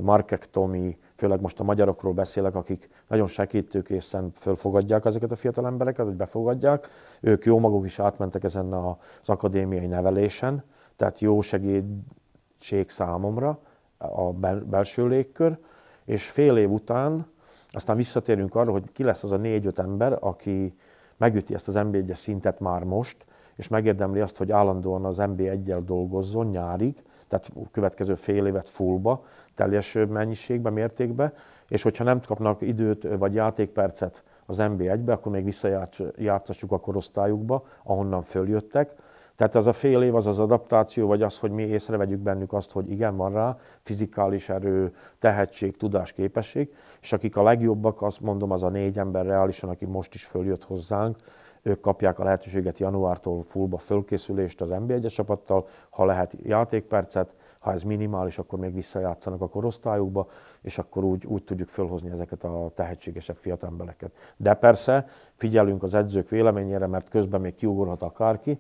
Markek Tomi, főleg most a magyarokról beszélek, akik nagyon segítőkészen fölfogadják ezeket a fiatal embereket, hogy befogadják. Ők jó maguk is átmentek ezen az akadémiai nevelésen, tehát jó segítség számomra a belső légkör, és fél év után aztán visszatérünk arra, hogy ki lesz az a négy-öt ember, aki megüti ezt az mb 1 szintet már most, és megérdemli azt, hogy állandóan az mb 1 dolgozzon nyárig, tehát a következő fél évet fullba, teljes mennyiségben, mértékben, és hogyha nem kapnak időt vagy játékpercet az NB1-be, akkor még visszajátszassuk a korosztályukba, ahonnan följöttek. Tehát ez a fél év az az adaptáció, vagy az, hogy mi észrevegyük bennük azt, hogy igen, van rá fizikális erő, tehetség, tudás, képesség, és akik a legjobbak, azt mondom, az a négy ember reálisan, aki most is följött hozzánk, ők kapják a lehetőséget januártól fullba fölkészülést az nb 1 csapattal, ha lehet játékpercet, ha ez minimális, akkor még visszajátszanak a korosztályukba, és akkor úgy, úgy tudjuk fölhozni ezeket a tehetségesebb fiatal embereket. De persze figyelünk az edzők véleményére, mert közben még kiugorhat akárki,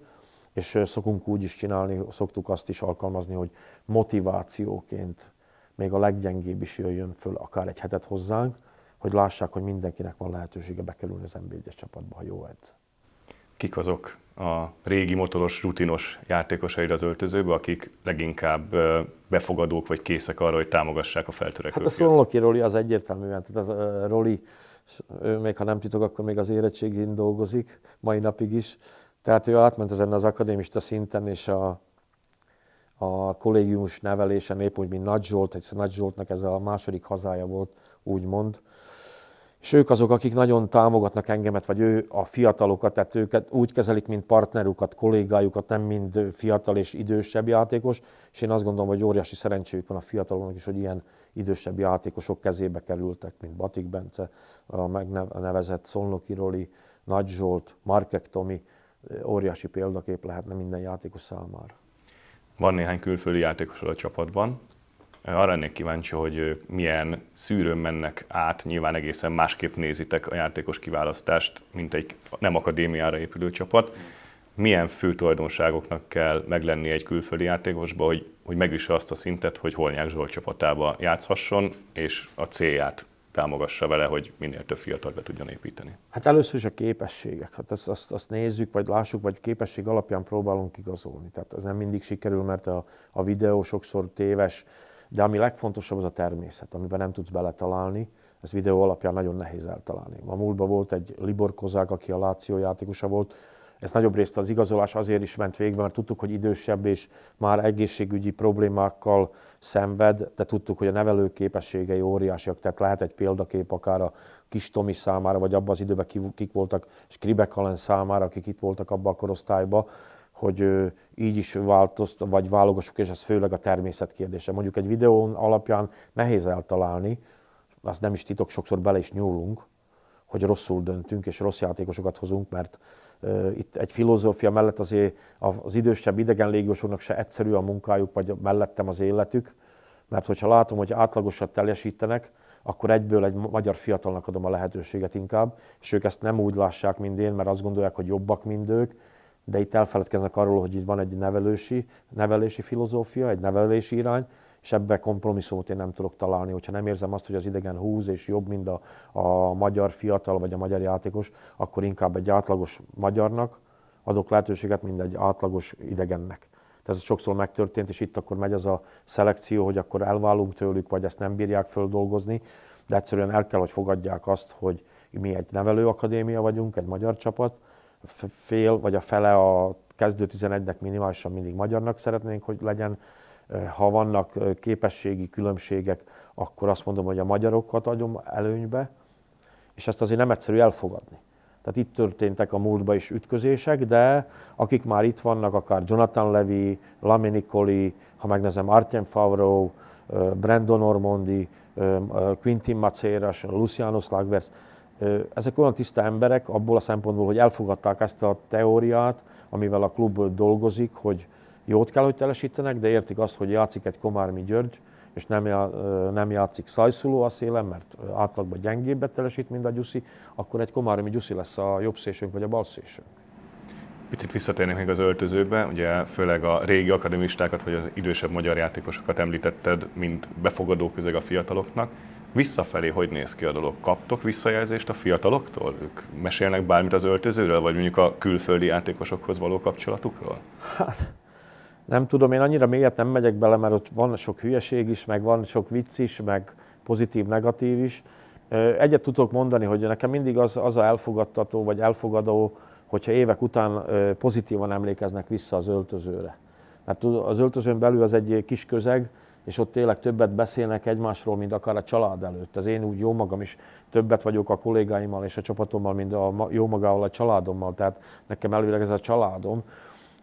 és szokunk úgy is csinálni, szoktuk azt is alkalmazni, hogy motivációként még a leggyengébb is jöjjön föl akár egy hetet hozzánk, hogy lássák, hogy mindenkinek van lehetősége bekerülni az nb 1 csapatba, ha jó edz kik azok a régi motoros, rutinos játékosaid az öltözőbe, akik leginkább befogadók vagy készek arra, hogy támogassák a feltörekvőket? Hát a Szolnoki Roli az egyértelműen, tehát az Roli, ő még ha nem titok, akkor még az érettségén dolgozik, mai napig is. Tehát ő átment ezen az akadémista szinten, és a, a kollégiumus nevelésen épp úgy, mint Nagy Zsolt, egy Nagy Zsoltnak ez a második hazája volt, úgymond és ők azok, akik nagyon támogatnak engemet, vagy ő a fiatalokat, tehát őket úgy kezelik, mint partnerukat, kollégájukat, nem mind fiatal és idősebb játékos, és én azt gondolom, hogy óriási szerencséjük van a fiataloknak is, hogy ilyen idősebb játékosok kezébe kerültek, mint Batik Bence, a megnevezett Szolnoki Roli, Nagy Zsolt, Markek Tomi, óriási példakép lehetne minden játékos számára. Van néhány külföldi játékos a csapatban, arra lennék kíváncsi, hogy milyen szűrőn mennek át, nyilván egészen másképp nézitek a játékos kiválasztást, mint egy nem akadémiára épülő csapat. Milyen fő tulajdonságoknak kell meglenni egy külföldi játékosba, hogy, hogy megvisse azt a szintet, hogy Holnyák Zsolt csapatába játszhasson, és a célját támogassa vele, hogy minél több fiatal be tudjon építeni? Hát először is a képességek. Hát azt, azt, azt nézzük, vagy lássuk, vagy képesség alapján próbálunk igazolni. Tehát az nem mindig sikerül, mert a, a videó sokszor téves, de ami legfontosabb, az a természet, amiben nem tudsz beletalálni, ez videó alapján nagyon nehéz eltalálni. ma múltban volt egy Libor Kozák, aki a Láció játékosa volt, ez nagyobb részt az igazolás azért is ment végbe, mert tudtuk, hogy idősebb és már egészségügyi problémákkal szenved, de tudtuk, hogy a nevelő képességei óriásiak, tehát lehet egy példakép akár a kis Tomi számára, vagy abban az időben kik voltak, Kribekalen számára, akik itt voltak abban a korosztályban, hogy így is változt, vagy válogassuk, és ez főleg a természet kérdése. Mondjuk egy videón alapján nehéz eltalálni, azt nem is titok, sokszor bele is nyúlunk, hogy rosszul döntünk és rossz játékosokat hozunk, mert uh, itt egy filozófia mellett azért az idősebb idegen légiósoknak se egyszerű a munkájuk, vagy mellettem az életük, mert hogyha látom, hogy átlagosat teljesítenek, akkor egyből egy magyar fiatalnak adom a lehetőséget inkább, és ők ezt nem úgy lássák, mint én, mert azt gondolják, hogy jobbak, mint ők, de itt elfeledkeznek arról, hogy itt van egy nevelősi nevelési filozófia, egy nevelési irány, és ebbe kompromisszumot én nem tudok találni. Hogyha nem érzem azt, hogy az idegen húz és jobb, mint a, a magyar fiatal vagy a magyar játékos, akkor inkább egy átlagos magyarnak adok lehetőséget, mint egy átlagos idegennek. Tehát ez sokszor megtörtént, és itt akkor megy az a szelekció, hogy akkor elválunk tőlük, vagy ezt nem bírják földolgozni, de egyszerűen el kell, hogy fogadják azt, hogy mi egy nevelőakadémia vagyunk, egy magyar csapat, fél vagy a fele a kezdő 11-nek minimálisan mindig magyarnak szeretnénk, hogy legyen. Ha vannak képességi különbségek, akkor azt mondom, hogy a magyarokat adom előnybe, és ezt azért nem egyszerű elfogadni. Tehát itt történtek a múltban is ütközések, de akik már itt vannak, akár Jonathan Levy, Lami Nikoli, ha megnézem Artem Favreau, Brandon Ormondi, Quintin Macera, Luciano Slagvers, ezek olyan tiszta emberek abból a szempontból, hogy elfogadták ezt a teóriát, amivel a klub dolgozik, hogy jót kell, hogy teljesítenek, de értik azt, hogy játszik egy Komármi György, és nem, nem játszik Szajszuló a szélem, mert átlagban gyengébbet teljesít, mint a Gyuszi, akkor egy Komármi Gyuszi lesz a jobb szésünk vagy a bal szésünk. Picit visszatérnék még az öltözőbe, ugye főleg a régi akademistákat vagy az idősebb magyar játékosokat említetted, mint befogadó közeg a fiataloknak visszafelé hogy néz ki a dolog? Kaptok visszajelzést a fiataloktól? Ők mesélnek bármit az öltözőről, vagy mondjuk a külföldi játékosokhoz való kapcsolatukról? Hát, nem tudom, én annyira mélyet nem megyek bele, mert ott van sok hülyeség is, meg van sok vicc is, meg pozitív, negatív is. Egyet tudok mondani, hogy nekem mindig az, az a elfogadtató, vagy elfogadó, hogyha évek után pozitívan emlékeznek vissza az öltözőre. Mert az öltözőn belül az egy kis közeg, és ott tényleg többet beszélnek egymásról, mint akár a család előtt. Az én úgy jó magam is többet vagyok a kollégáimmal és a csapatommal, mint a jó magával a családommal, tehát nekem előleg ez a családom.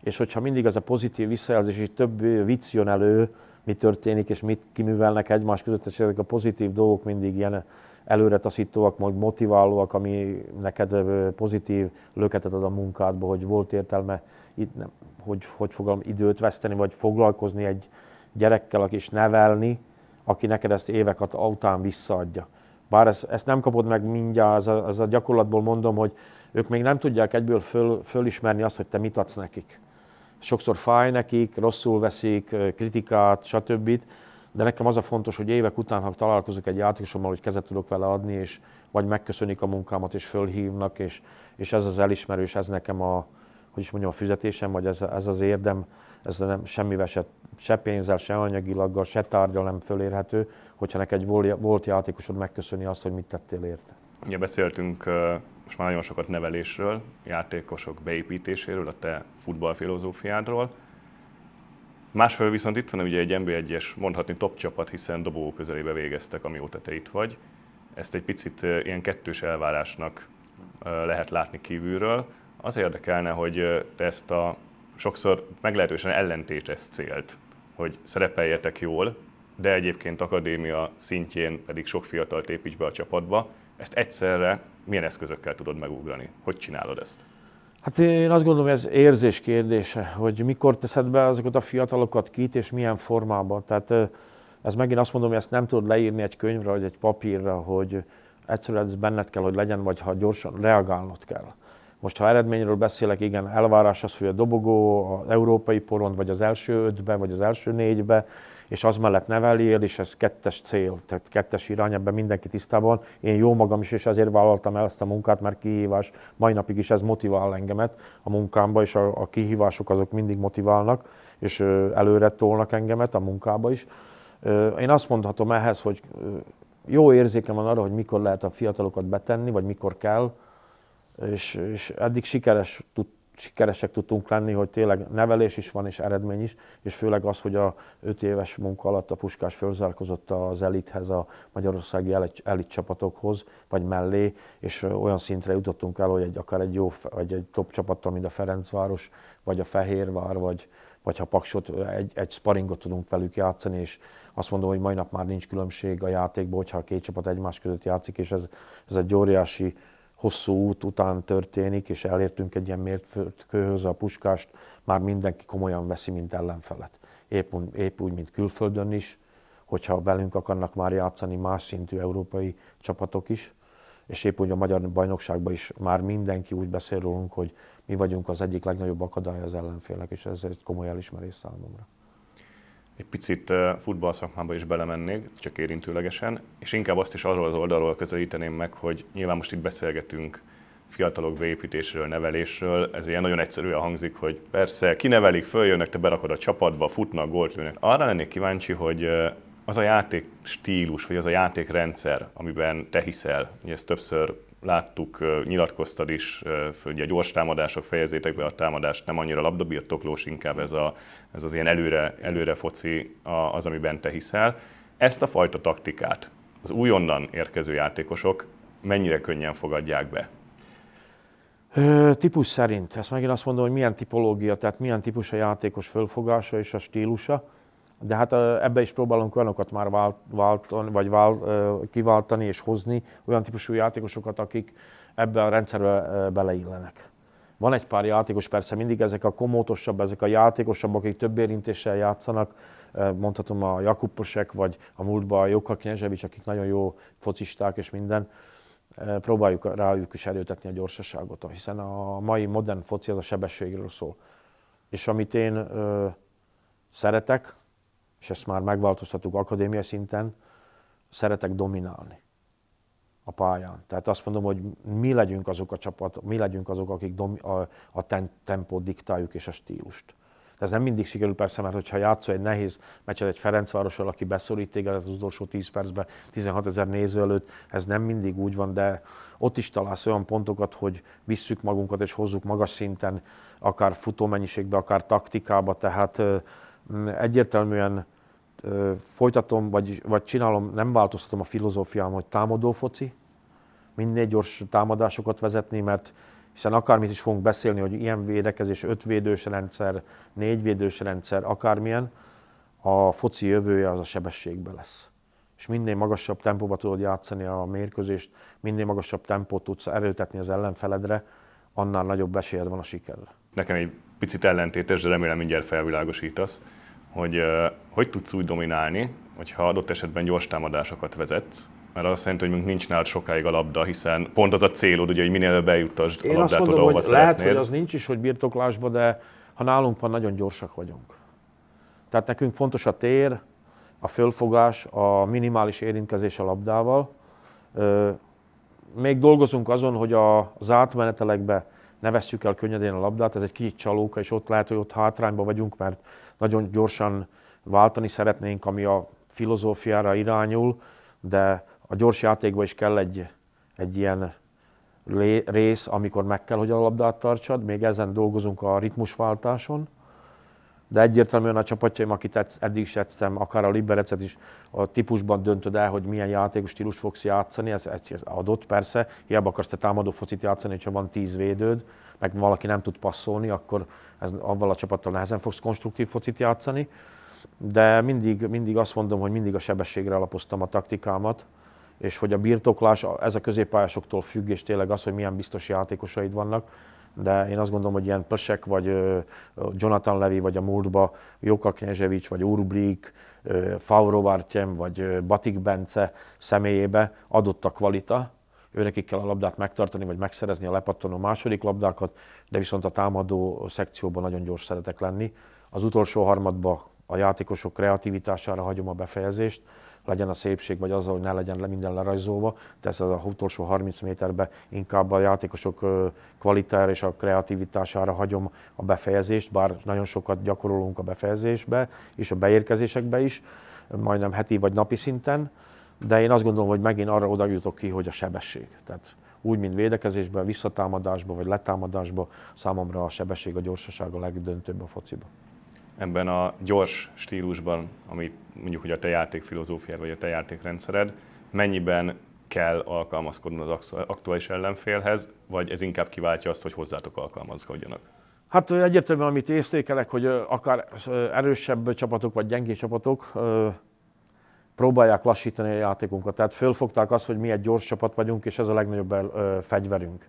És hogyha mindig ez a pozitív visszajelzés, és több vicc jön elő, mi történik, és mit kiművelnek egymás között, és ezek a pozitív dolgok mindig ilyen előre taszítóak, majd motiválóak, ami neked pozitív löketet ad a munkádba, hogy volt értelme itt nem, hogy, hogy fogom időt veszteni, vagy foglalkozni egy, gyerekkel, aki is nevelni, aki neked ezt évek után visszaadja. Bár ezt, ezt nem kapod meg mindjárt, az a, az a gyakorlatból mondom, hogy ők még nem tudják egyből föl, fölismerni azt, hogy te mit adsz nekik. Sokszor fáj nekik, rosszul veszik, kritikát, stb. De nekem az a fontos, hogy évek után, ha találkozok egy játékosommal, hogy kezet tudok vele adni, és vagy megköszönik a munkámat, és fölhívnak, és, és ez az elismerés, ez nekem a, hogy is mondjam, a fizetésem, vagy ez, ez az érdem, ez nem semmivel se, se pénzzel, se anyagilaggal, se tárgyal nem fölérhető, hogyha neked egy volt játékosod megköszöni azt, hogy mit tettél érte. Ugye beszéltünk most már nagyon sokat nevelésről, játékosok beépítéséről, a te futballfilozófiádról. Másfelől viszont itt van ugye egy NB1-es, mondhatni top csapat, hiszen dobó közelébe végeztek, amióta te itt vagy. Ezt egy picit ilyen kettős elvárásnak lehet látni kívülről. Az érdekelne, hogy te ezt a sokszor meglehetősen ellentétes célt, hogy szerepeljetek jól, de egyébként akadémia szintjén pedig sok fiatal építs be a csapatba. Ezt egyszerre milyen eszközökkel tudod megugrani? Hogy csinálod ezt? Hát én azt gondolom, ez érzés kérdése, hogy mikor teszed be azokat a fiatalokat kit és milyen formában. Tehát ez megint azt mondom, hogy ezt nem tudod leírni egy könyvre vagy egy papírra, hogy egyszerűen ez benned kell, hogy legyen, vagy ha gyorsan reagálnod kell. Most, ha eredményről beszélek, igen, elvárás az, hogy a dobogó az európai poront, vagy az első ötbe, vagy az első négybe, és az mellett neveljél, és ez kettes cél, tehát kettes irány, ebben mindenki tisztában. Én jó magam is, és azért vállaltam el ezt a munkát, mert kihívás, mai napig is ez motivál engemet a munkámba, és a, a kihívások azok mindig motiválnak, és előre tolnak engemet a munkába is. Én azt mondhatom ehhez, hogy jó érzékem van arra, hogy mikor lehet a fiatalokat betenni, vagy mikor kell, és, és eddig sikeres tud, sikeresek tudtunk lenni, hogy tényleg nevelés is van és eredmény is, és főleg az, hogy a 5 éves munka alatt a Puskás fölzárkozott az elithez, a magyarországi elit, elit csapatokhoz, vagy mellé, és olyan szintre jutottunk el, hogy egy, akár egy jó, vagy egy top csapattal, mint a Ferencváros, vagy a Fehérvár, vagy, vagy ha Paksot, egy, egy sparingot tudunk velük játszani, és azt mondom, hogy mai nap már nincs különbség a játékban, hogyha a két csapat egymás között játszik, és ez, ez egy óriási hosszú út után történik, és elértünk egy ilyen mértkőhöz a puskást már mindenki komolyan veszi, mint ellenfelet. Épp, épp úgy, mint külföldön is, hogyha velünk akarnak már játszani más szintű európai csapatok is, és épp úgy a magyar bajnokságban is már mindenki úgy beszél rólunk, hogy mi vagyunk az egyik legnagyobb akadály az ellenfélnek, és ez egy komoly elismerés számomra egy picit futballszakmába is belemennék, csak érintőlegesen, és inkább azt is arról az oldalról közelíteném meg, hogy nyilván most itt beszélgetünk fiatalok beépítésről, nevelésről, ez ilyen nagyon egyszerűen hangzik, hogy persze kinevelik, följönnek, te berakod a csapatba, futnak, gólt lőnek. Arra lennék kíváncsi, hogy az a játék stílus, vagy az a játékrendszer, amiben te hiszel, ugye ezt többször láttuk, nyilatkoztad is, hogy a gyors támadások, fejezétek be a támadást, nem annyira labdabirtoklós, inkább ez, a, ez az ilyen előre, előre foci az, amiben te hiszel. Ezt a fajta taktikát az újonnan érkező játékosok mennyire könnyen fogadják be? Típus szerint, ezt megint azt mondom, hogy milyen tipológia, tehát milyen típus a játékos fölfogása és a stílusa de hát ebbe is próbálunk olyanokat már vált, váltani, vagy vált, kiváltani és hozni, olyan típusú játékosokat, akik ebbe a rendszerbe beleillenek. Van egy pár játékos, persze mindig ezek a komótosabb, ezek a játékosabb, akik több érintéssel játszanak, mondhatom a Jakuposek, vagy a múltban a Joka Knezsevics, akik nagyon jó focisták és minden, próbáljuk rájuk is erőtetni a gyorsaságot, hiszen a mai modern foci az a sebességről szól. És amit én szeretek, és ezt már megváltoztattuk akadémia szinten, szeretek dominálni a pályán. Tehát azt mondom, hogy mi legyünk azok a csapat, mi legyünk azok, akik a, a ten, tempót diktáljuk és a stílust. De ez nem mindig sikerül persze, mert hogyha játszol egy nehéz meccset egy Ferencvárossal, aki beszorít téged az utolsó 10 percben 16 ezer néző előtt, ez nem mindig úgy van, de ott is találsz olyan pontokat, hogy visszük magunkat és hozzuk magas szinten, akár futómennyiségbe, akár taktikába, tehát egyértelműen folytatom, vagy, vagy csinálom, nem változtatom a filozófiám, hogy támadó foci, minél gyors támadásokat vezetni, mert hiszen akármit is fogunk beszélni, hogy ilyen védekezés, ötvédős rendszer, négyvédős rendszer, akármilyen, a foci jövője az a sebességben lesz. És minél magasabb tempóba tudod játszani a mérkőzést, minél magasabb tempót tudsz erőltetni az ellenfeledre, annál nagyobb esélyed van a sikerre. Nekem egy picit ellentétes, de remélem mindjárt felvilágosítasz hogy hogy tudsz úgy dominálni, hogyha adott esetben gyors támadásokat vezetsz, mert azt jelenti, hogy nincs nálad sokáig a labda, hiszen pont az a célod, ugye, hogy minél előbb eljutasd Én a labdát mondom, oda, szeretnél. lehet, hogy az nincs is, hogy birtoklásba, de ha nálunk van, nagyon gyorsak vagyunk. Tehát nekünk fontos a tér, a fölfogás, a minimális érintkezés a labdával. Még dolgozunk azon, hogy az átmenetelekbe ne vesszük el könnyedén a labdát, ez egy kicsit csalóka, és ott lehet, hogy ott hátrányban vagyunk, mert nagyon gyorsan váltani szeretnénk, ami a filozófiára irányul, de a gyors játékban is kell egy, egy ilyen rész, amikor meg kell, hogy a labdát tartsad, még ezen dolgozunk a ritmusváltáson, de egyértelműen a csapatjaim, akit eddig is edztem, akár a liberecet is, a típusban döntöd el, hogy milyen játékos stílust fogsz játszani, ez, ez adott persze, hiába akarsz te támadó focit játszani, ha van tíz védőd, meg valaki nem tud passzolni, akkor ez, avval a csapattal nehezen fogsz konstruktív focit játszani. De mindig, mindig azt mondom, hogy mindig a sebességre alapoztam a taktikámat, és hogy a birtoklás, ez a középpályásoktól függ, és tényleg az, hogy milyen biztos játékosaid vannak, de én azt gondolom, hogy ilyen Pösek, vagy Jonathan Levy, vagy a múltba Joka Knezevics, vagy Urblik, Faurovártyem, vagy Batik Bence személyébe adott a kvalita, őnekik kell a labdát megtartani, vagy megszerezni a lepattanó második labdákat, de viszont a támadó szekcióban nagyon gyors szeretek lenni. Az utolsó harmadba a játékosok kreativitására hagyom a befejezést, legyen a szépség, vagy az, hogy ne legyen minden lerajzolva, de ez az utolsó 30 méterbe inkább a játékosok kvalitájára és a kreativitására hagyom a befejezést, bár nagyon sokat gyakorolunk a befejezésbe és a beérkezésekbe is, majdnem heti vagy napi szinten, de én azt gondolom, hogy megint arra oda jutok ki, hogy a sebesség. Tehát úgy, mint védekezésben, visszatámadásban vagy letámadásban, számomra a sebesség, a gyorsaság a legdöntőbb a fociban. Ebben a gyors stílusban, amit mondjuk, hogy a te játékfilozófiád vagy a te játékrendszered, mennyiben kell alkalmazkodnod az aktuális ellenfélhez, vagy ez inkább kiváltja azt, hogy hozzátok alkalmazkodjanak? Hát egyértelműen, amit észlékelek, hogy akár erősebb csapatok, vagy gyengébb csapatok, próbálják lassítani a játékunkat. Tehát fölfogták azt, hogy mi egy gyors csapat vagyunk, és ez a legnagyobb el, ö, fegyverünk.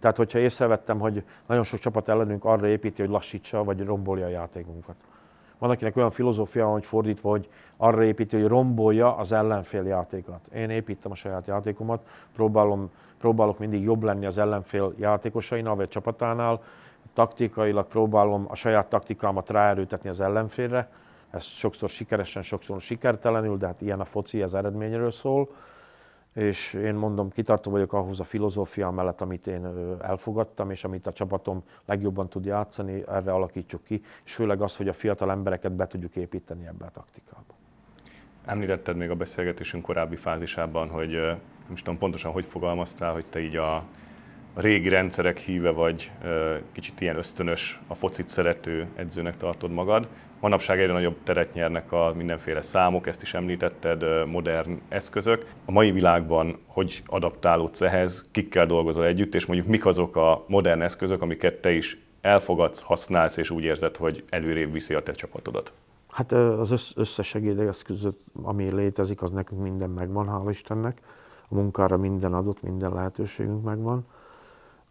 Tehát, hogyha észrevettem, hogy nagyon sok csapat ellenünk arra építi, hogy lassítsa vagy rombolja a játékunkat. Van akinek olyan filozófia, hogy fordítva, hogy arra építi, hogy rombolja az ellenfél játékát. Én építem a saját játékomat, próbálom, próbálok mindig jobb lenni az ellenfél játékosainál vagy csapatánál, taktikailag próbálom a saját taktikámat ráerőtetni az ellenfélre, ez sokszor sikeresen, sokszor sikertelenül, de hát ilyen a foci, az eredményről szól. És én mondom, kitartó vagyok ahhoz a filozófia mellett, amit én elfogadtam, és amit a csapatom legjobban tud játszani, erre alakítjuk ki, és főleg az, hogy a fiatal embereket be tudjuk építeni ebbe a taktikába. Említetted még a beszélgetésünk korábbi fázisában, hogy nem is tudom pontosan, hogy fogalmaztál, hogy te így a, a régi rendszerek híve vagy, kicsit ilyen ösztönös, a focit szerető edzőnek tartod magad. Manapság egyre nagyobb teret nyernek a mindenféle számok, ezt is említetted, modern eszközök. A mai világban hogy adaptálódsz ehhez, kikkel dolgozol együtt, és mondjuk mik azok a modern eszközök, amiket te is elfogadsz, használsz, és úgy érzed, hogy előrébb viszi a te csapatodat? Hát az összes eszközöt, ami létezik, az nekünk minden megvan, hál' Istennek. A munkára minden adott, minden lehetőségünk megvan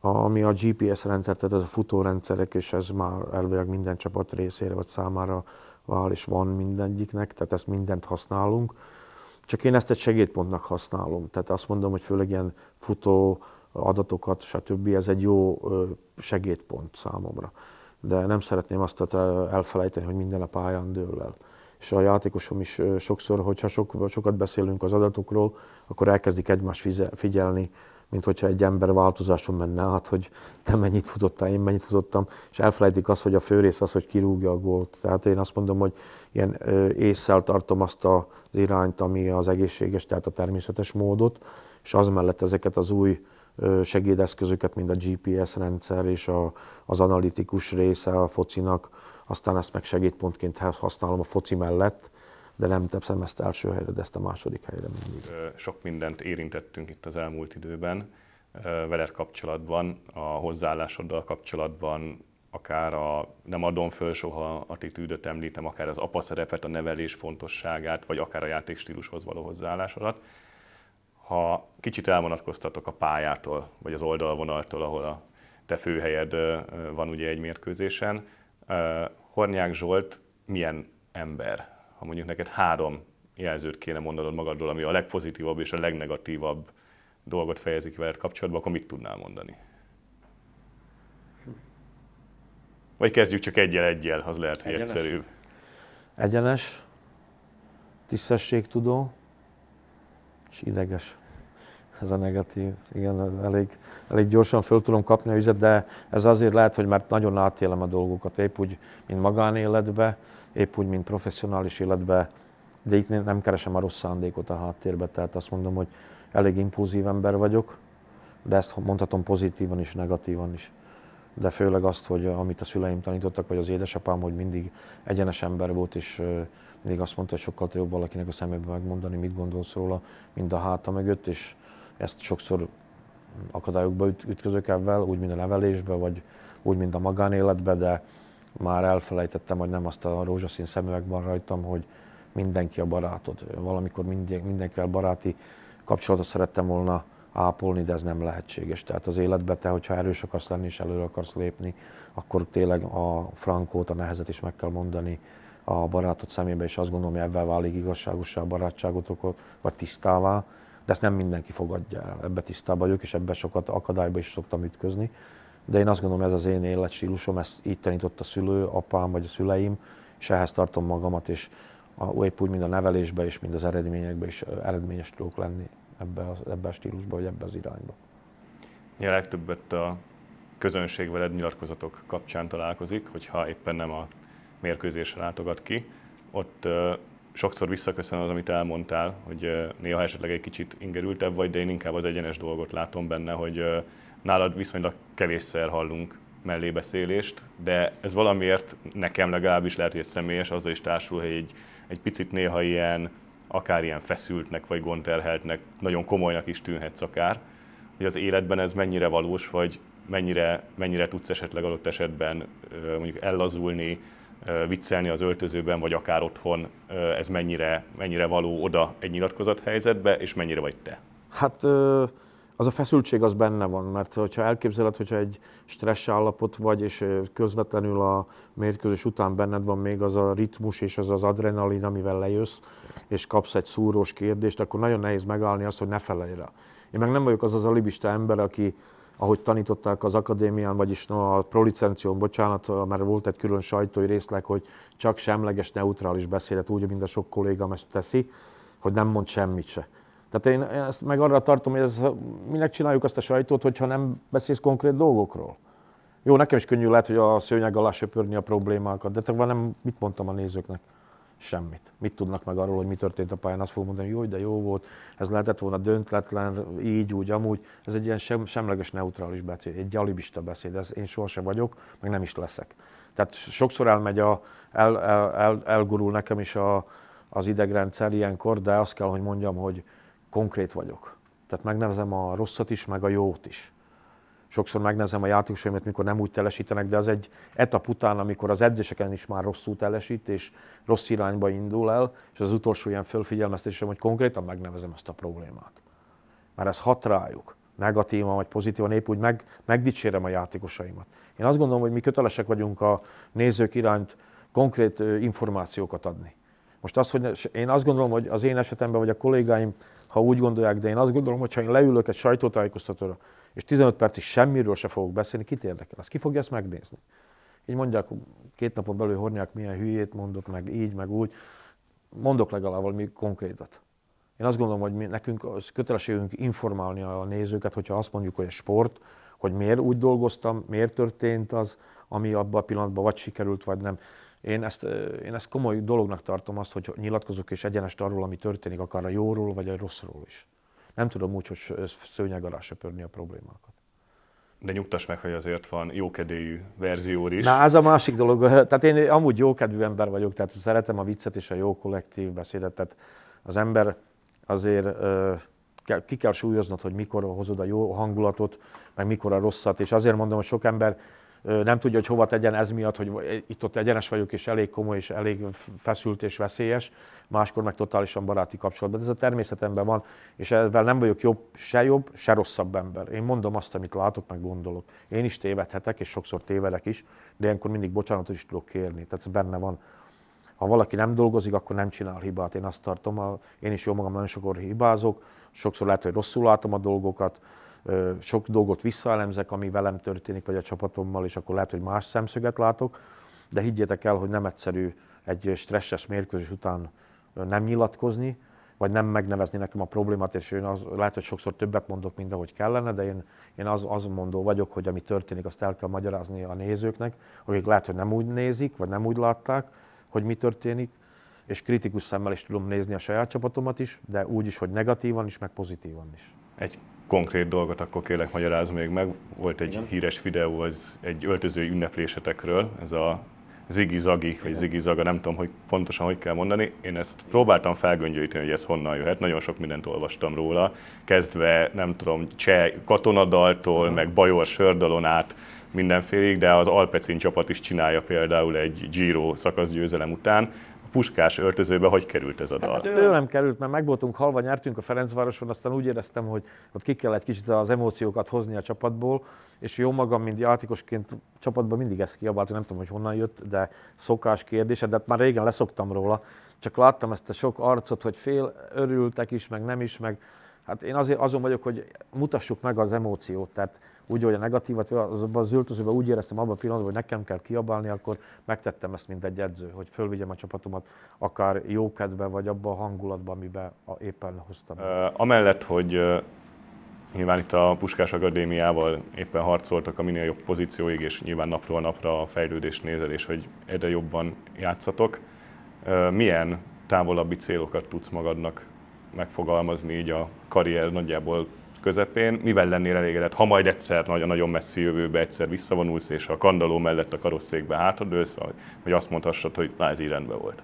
ami a GPS rendszer, tehát ez a futórendszerek, és ez már elvileg minden csapat részére vagy számára vál, és van mindegyiknek, tehát ezt mindent használunk. Csak én ezt egy segédpontnak használom, tehát azt mondom, hogy főleg ilyen futó adatokat, stb. ez egy jó segédpont számomra. De nem szeretném azt elfelejteni, hogy minden a pályán dől el és a játékosom is sokszor, hogyha sok, sokat beszélünk az adatokról, akkor elkezdik egymást figyelni mint hogyha egy ember változáson menne át, hogy te mennyit futottál, én mennyit futottam, és elfelejtik azt, hogy a fő rész az, hogy kirúgja a gólt. Tehát én azt mondom, hogy ilyen észszel tartom azt az irányt, ami az egészséges, tehát a természetes módot, és az mellett ezeket az új segédeszközöket, mint a GPS rendszer és a, az analitikus része a focinak, aztán ezt meg segédpontként használom a foci mellett, de nem teszem ezt első helyre, de ezt a második helyre mindig. Sok mindent érintettünk itt az elmúlt időben veled kapcsolatban, a hozzáállásoddal kapcsolatban, akár a nem adom föl soha attitűdöt említem, akár az apa szerepet, a nevelés fontosságát, vagy akár a játékstílushoz való hozzáállásodat. Ha kicsit elvonatkoztatok a pályától, vagy az oldalvonaltól, ahol a te főhelyed van ugye egy mérkőzésen, Hornyák Zsolt milyen ember? ha mondjuk neked három jelzőt kéne mondanod magadról, ami a legpozitívabb és a legnegatívabb dolgot fejezik veled kapcsolatban, akkor mit tudnál mondani? Vagy kezdjük csak egyel egyel, az lehet, hogy Egyenes. egyszerűbb. Egyenes, tisztességtudó és ideges. Ez a negatív. Igen, elég, elég gyorsan föl tudom kapni a vizet, de ez azért lehet, hogy mert nagyon átélem a dolgokat, épp úgy, mint magánéletbe, épp úgy, mint professzionális életben, de itt nem keresem a rossz szándékot a háttérbe, tehát azt mondom, hogy elég impulzív ember vagyok, de ezt mondhatom pozitívan is, negatívan is. De főleg azt, hogy amit a szüleim tanítottak, vagy az édesapám, hogy mindig egyenes ember volt, és mindig azt mondta, hogy sokkal jobb valakinek a szemébe megmondani, mit gondolsz róla, mint a háta mögött, és ezt sokszor akadályokba ütközök ebben, úgy, mint a nevelésbe, vagy úgy, mint a magánéletbe, de már elfelejtettem, hogy nem azt a rózsaszín szemüveg van rajtam, hogy mindenki a barátod. Valamikor mindig, mindenkivel baráti kapcsolatot szerettem volna ápolni, de ez nem lehetséges. Tehát az életben te, hogyha erős akarsz lenni és előre akarsz lépni, akkor tényleg a frankót, a nehezet is meg kell mondani a barátod szemébe, és azt gondolom, hogy ebben válik igazságosá a barátságotok, vagy tisztává, de ezt nem mindenki fogadja el. Ebbe tisztában vagyok, és ebben sokat akadályba is szoktam ütközni de én azt gondolom ez az én életstílusom, ezt így tanított a szülő, apám vagy a szüleim, és ehhez tartom magamat, és a, épp úgy mind a nevelésbe és mind az eredményekbe is eredményes tudok lenni ebbe, a, ebbe a stílusba vagy ebbe az irányba. Mi a legtöbbet a közönség veled nyilatkozatok kapcsán találkozik, hogyha éppen nem a mérkőzésre látogat ki. Ott sokszor visszaköszön az, amit elmondtál, hogy néha esetleg egy kicsit ingerültebb vagy, de én inkább az egyenes dolgot látom benne, hogy nálad viszonylag kevésszer hallunk mellébeszélést, de ez valamiért nekem legalábbis lehet, hogy személyes, azzal is társul, hogy egy, egy picit néha ilyen, akár ilyen feszültnek vagy gondterheltnek, nagyon komolynak is tűnhetsz akár, hogy az életben ez mennyire valós, vagy mennyire, mennyire tudsz esetleg adott esetben mondjuk ellazulni, viccelni az öltözőben, vagy akár otthon, ez mennyire, mennyire való oda egy nyilatkozat helyzetbe és mennyire vagy te? Hát ö- az a feszültség az benne van, mert hogyha elképzeled, hogyha egy stressz állapot vagy, és közvetlenül a mérkőzés után benned van még az a ritmus és az az adrenalin, amivel lejössz, és kapsz egy szúrós kérdést, akkor nagyon nehéz megállni azt, hogy ne felejj rá. Én meg nem vagyok az az alibista ember, aki ahogy tanították az akadémián, vagyis no, a prolicención, bocsánat, mert volt egy külön sajtói részleg, hogy csak semleges, neutrális beszédet, úgy, mint a sok kolléga teszi, hogy nem mond semmit se. Tehát én ezt meg arra tartom, hogy ez, minek csináljuk azt a sajtót, hogyha nem beszélsz konkrét dolgokról. Jó, nekem is könnyű lehet, hogy a szőnyeg alá söpörni a problémákat, de van nem, mit mondtam a nézőknek? Semmit. Mit tudnak meg arról, hogy mi történt a pályán? Azt fogom mondani, hogy jó, de jó volt, ez lehetett volna döntetlen, így, úgy, amúgy. Ez egy ilyen sem, semleges, neutrális beszéd, egy gyalibista beszéd, ez én sohasem vagyok, meg nem is leszek. Tehát sokszor elmegy, a, el, el, el, elgurul nekem is a, az idegrendszer ilyenkor, de azt kell, hogy mondjam, hogy, konkrét vagyok. Tehát megnevezem a rosszat is, meg a jót is. Sokszor megnevezem a játékosaimat, mikor nem úgy telesítenek, de az egy etap után, amikor az edzéseken is már rosszul telesít, és rossz irányba indul el, és az utolsó ilyen fölfigyelmeztetésem, hogy konkrétan megnevezem ezt a problémát. Mert ez hat rájuk negatívan vagy pozitívan, épp úgy meg, megdicsérem a játékosaimat. Én azt gondolom, hogy mi kötelesek vagyunk a nézők iránt konkrét információkat adni. Most az, hogy én azt gondolom, hogy az én esetemben, vagy a kollégáim ha úgy gondolják, de én azt gondolom, hogy ha én leülök egy sajtótájékoztatóra, és 15 percig semmiről se fogok beszélni, kit érdekel? Az ki fogja ezt megnézni? Így mondják, két napon belül Hornyák milyen hülyét mondok meg így, meg úgy. Mondok legalább valami konkrétat. Én azt gondolom, hogy mi, nekünk az kötelességünk informálni a nézőket, hogyha azt mondjuk, hogy a sport, hogy miért úgy dolgoztam, miért történt az, ami abban a pillanatban vagy sikerült, vagy nem. Én ezt, én ezt komoly dolognak tartom azt, hogy nyilatkozok és egyenest arról, ami történik, akár a jóról, vagy a rosszról is. Nem tudom úgy, hogy szőnyeg alá söpörni a problémákat. De nyugtass meg, hogy azért van jókedélyű verzió is. Na, ez a másik dolog. Tehát én amúgy jókedvű ember vagyok, tehát szeretem a viccet és a jó kollektív beszédet. Tehát az ember azért ki kell súlyoznod, hogy mikor hozod a jó hangulatot, meg mikor a rosszat. És azért mondom, hogy sok ember nem tudja, hogy hova tegyen ez miatt, hogy itt-ott egyenes vagyok, és elég komoly, és elég feszült és veszélyes, máskor meg totálisan baráti kapcsolatban. Ez a természetemben van, és ezzel nem vagyok jobb, se jobb, se rosszabb ember. Én mondom azt, amit látok, meg gondolok. Én is tévedhetek, és sokszor tévedek is, de ilyenkor mindig bocsánatot is tudok kérni, tehát ez benne van. Ha valaki nem dolgozik, akkor nem csinál hibát. Én azt tartom, én is jó magam nagyon sokszor hibázok, sokszor lehet, hogy rosszul látom a dolgokat, sok dolgot visszaelemzek, ami velem történik, vagy a csapatommal, és akkor lehet, hogy más szemszöget látok, de higgyétek el, hogy nem egyszerű egy stresszes mérkőzés után nem nyilatkozni, vagy nem megnevezni nekem a problémát, és én az, lehet, hogy sokszor többet mondok, mint ahogy kellene, de én, én az, az mondó vagyok, hogy ami történik, azt el kell magyarázni a nézőknek, akik lehet, hogy nem úgy nézik, vagy nem úgy látták, hogy mi történik, és kritikus szemmel is tudom nézni a saját csapatomat is, de úgy is, hogy negatívan is, meg pozitívan is. Egy konkrét dolgot, akkor kérlek magyarázom még meg. Volt egy Igen. híres videó az egy öltözői ünneplésetekről, ez a Zigi Zagi, vagy Zigi Zaga, nem tudom, hogy pontosan hogy kell mondani. Én ezt próbáltam felgöngyölíteni, hogy ez honnan jöhet. Nagyon sok mindent olvastam róla, kezdve, nem tudom, cseh katonadaltól, meg bajor sördalon át mindenfélig, de az Alpecin csapat is csinálja például egy Giro szakaszgyőzelem után, puskás öltözőbe hogy került ez a hát dal? Hát ő nem került, mert meg voltunk halva, nyertünk a Ferencvároson, aztán úgy éreztem, hogy ott ki kell egy kicsit az emóciókat hozni a csapatból, és jó magam, mint játékosként csapatban mindig ezt kiabáltam, nem tudom, hogy honnan jött, de szokás kérdése, de hát már régen leszoktam róla, csak láttam ezt a sok arcot, hogy fél örültek is, meg nem is, meg hát én azért azon vagyok, hogy mutassuk meg az emóciót, tehát úgy, hogy a negatívat, azban az öltözőben úgy éreztem abban a pillanatban, hogy nekem kell kiabálni, akkor megtettem ezt, mint egy edző, hogy fölvigyem a csapatomat akár jó kedve, vagy abba a hangulatban, amiben éppen hoztam. Amellett, hogy nyilván itt a Puskás Akadémiával éppen harcoltak a minél jobb pozícióig, és nyilván napról napra a fejlődést nézel, és hogy egyre jobban játszatok. Milyen távolabbi célokat tudsz magadnak megfogalmazni így a karrier nagyjából közepén, mivel lennél elégedett, ha majd egyszer nagyon, nagyon messzi jövőbe egyszer visszavonulsz, és a kandaló mellett a karosszékbe hátradősz, hogy azt mondhassad, hogy na, ez így rendben volt?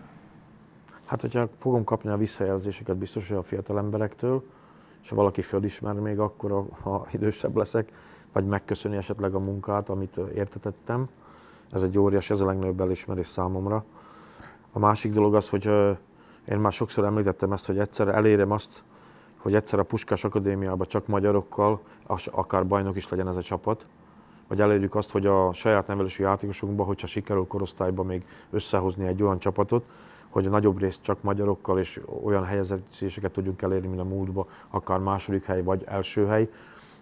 Hát, hogyha fogom kapni a visszajelzéseket biztos, hogy a fiatal emberektől, és ha valaki fölismer még akkor, ha idősebb leszek, vagy megköszöni esetleg a munkát, amit értetettem, ez egy óriás, ez a legnagyobb elismerés számomra. A másik dolog az, hogy én már sokszor említettem ezt, hogy egyszer elérem azt, hogy egyszer a Puskás Akadémiában csak magyarokkal, akár bajnok is legyen ez a csapat, vagy elérjük azt, hogy a saját nevelési játékosunkban, hogyha sikerül korosztályban még összehozni egy olyan csapatot, hogy a nagyobb részt csak magyarokkal és olyan helyezéseket tudjunk elérni, mint a múltban, akár második hely vagy első hely.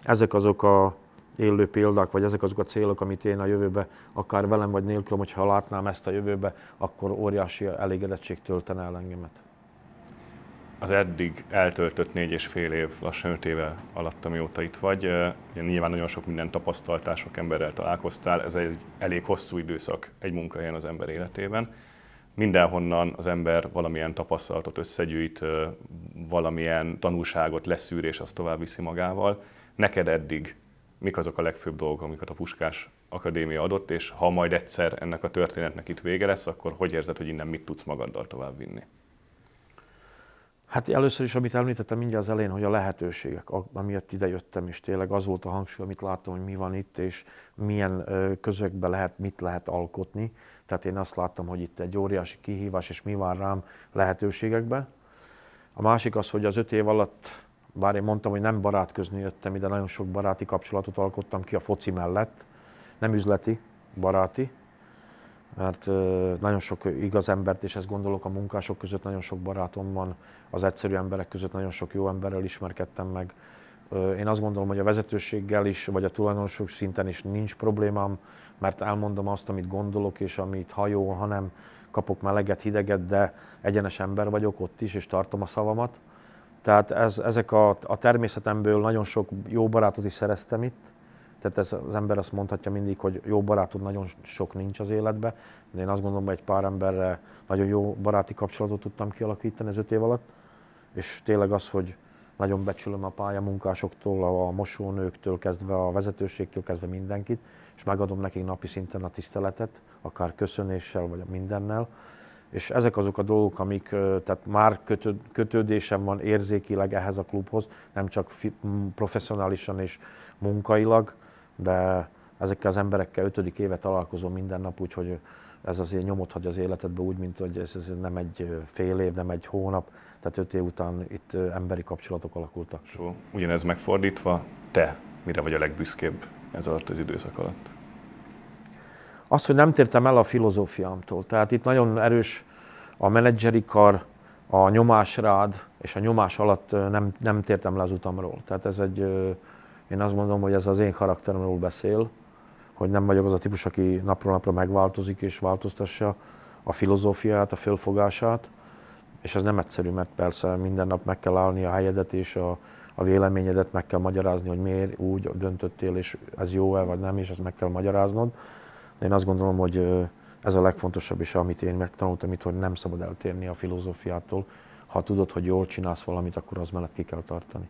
Ezek azok a élő példák, vagy ezek azok a célok, amit én a jövőbe, akár velem vagy nélkül, hogyha látnám ezt a jövőbe, akkor óriási elégedettség töltene el engemet az eddig eltöltött négy és fél év, lassan öt éve alatt, amióta itt vagy, nyilván nagyon sok minden tapasztaltál, sok emberrel találkoztál, ez egy elég hosszú időszak egy munkahelyen az ember életében. Mindenhonnan az ember valamilyen tapasztalatot összegyűjt, valamilyen tanulságot leszűr, és azt tovább viszi magával. Neked eddig mik azok a legfőbb dolgok, amiket a Puskás Akadémia adott, és ha majd egyszer ennek a történetnek itt vége lesz, akkor hogy érzed, hogy innen mit tudsz magaddal továbbvinni? Hát először is, amit említettem mindjárt az elején, hogy a lehetőségek, amiatt idejöttem és tényleg, az volt a hangsúly, amit láttam, hogy mi van itt, és milyen közökben lehet, mit lehet alkotni. Tehát én azt láttam, hogy itt egy óriási kihívás, és mi vár rám lehetőségekben. A másik az, hogy az öt év alatt, bár én mondtam, hogy nem barátközni jöttem ide, nagyon sok baráti kapcsolatot alkottam ki a foci mellett, nem üzleti, baráti, mert nagyon sok igaz embert, és ezt gondolok a munkások között, nagyon sok barátom van, az egyszerű emberek között nagyon sok jó emberrel ismerkedtem meg. Én azt gondolom, hogy a vezetőséggel is, vagy a tulajdonosok szinten is nincs problémám, mert elmondom azt, amit gondolok, és amit ha jó, ha nem, kapok meleget, hideget, de egyenes ember vagyok ott is, és tartom a szavamat. Tehát ez, ezek a, a természetemből nagyon sok jó barátot is szereztem itt, tehát ez, az ember azt mondhatja mindig, hogy jó barátod nagyon sok nincs az életben, de én azt gondolom, hogy egy pár emberre nagyon jó baráti kapcsolatot tudtam kialakítani az öt év alatt, és tényleg az, hogy nagyon becsülöm a pályamunkásoktól, a mosónőktől kezdve, a vezetőségtől kezdve mindenkit, és megadom nekik napi szinten a tiszteletet, akár köszönéssel, vagy mindennel. És ezek azok a dolgok, amik, tehát már kötődésem van érzékileg ehhez a klubhoz, nem csak professzionálisan és munkailag, de ezekkel az emberekkel ötödik éve találkozom minden nap, úgyhogy ez azért nyomot hagy az életedbe úgy, mint hogy ez, ez nem egy fél év, nem egy hónap, tehát öt év után itt emberi kapcsolatok alakultak. So, ugyanez megfordítva, te mire vagy a legbüszkébb ez alatt az időszak alatt? Az, hogy nem tértem el a filozófiámtól. Tehát itt nagyon erős a menedzseri kar, a nyomás rád, és a nyomás alatt nem, nem tértem le az utamról. Tehát ez egy, én azt mondom, hogy ez az én karakteremről beszél, hogy nem vagyok az a típus, aki napról napra megváltozik és változtassa a filozófiát, a fölfogását, és ez nem egyszerű, mert persze minden nap meg kell állni a helyedet és a, a véleményedet meg kell magyarázni, hogy miért úgy döntöttél, és ez jó-e vagy nem, és ezt meg kell magyaráznod. De Én azt gondolom, hogy ez a legfontosabb is, amit én megtanultam itt, hogy nem szabad eltérni a filozófiától. Ha tudod, hogy jól csinálsz valamit, akkor az mellett ki kell tartani.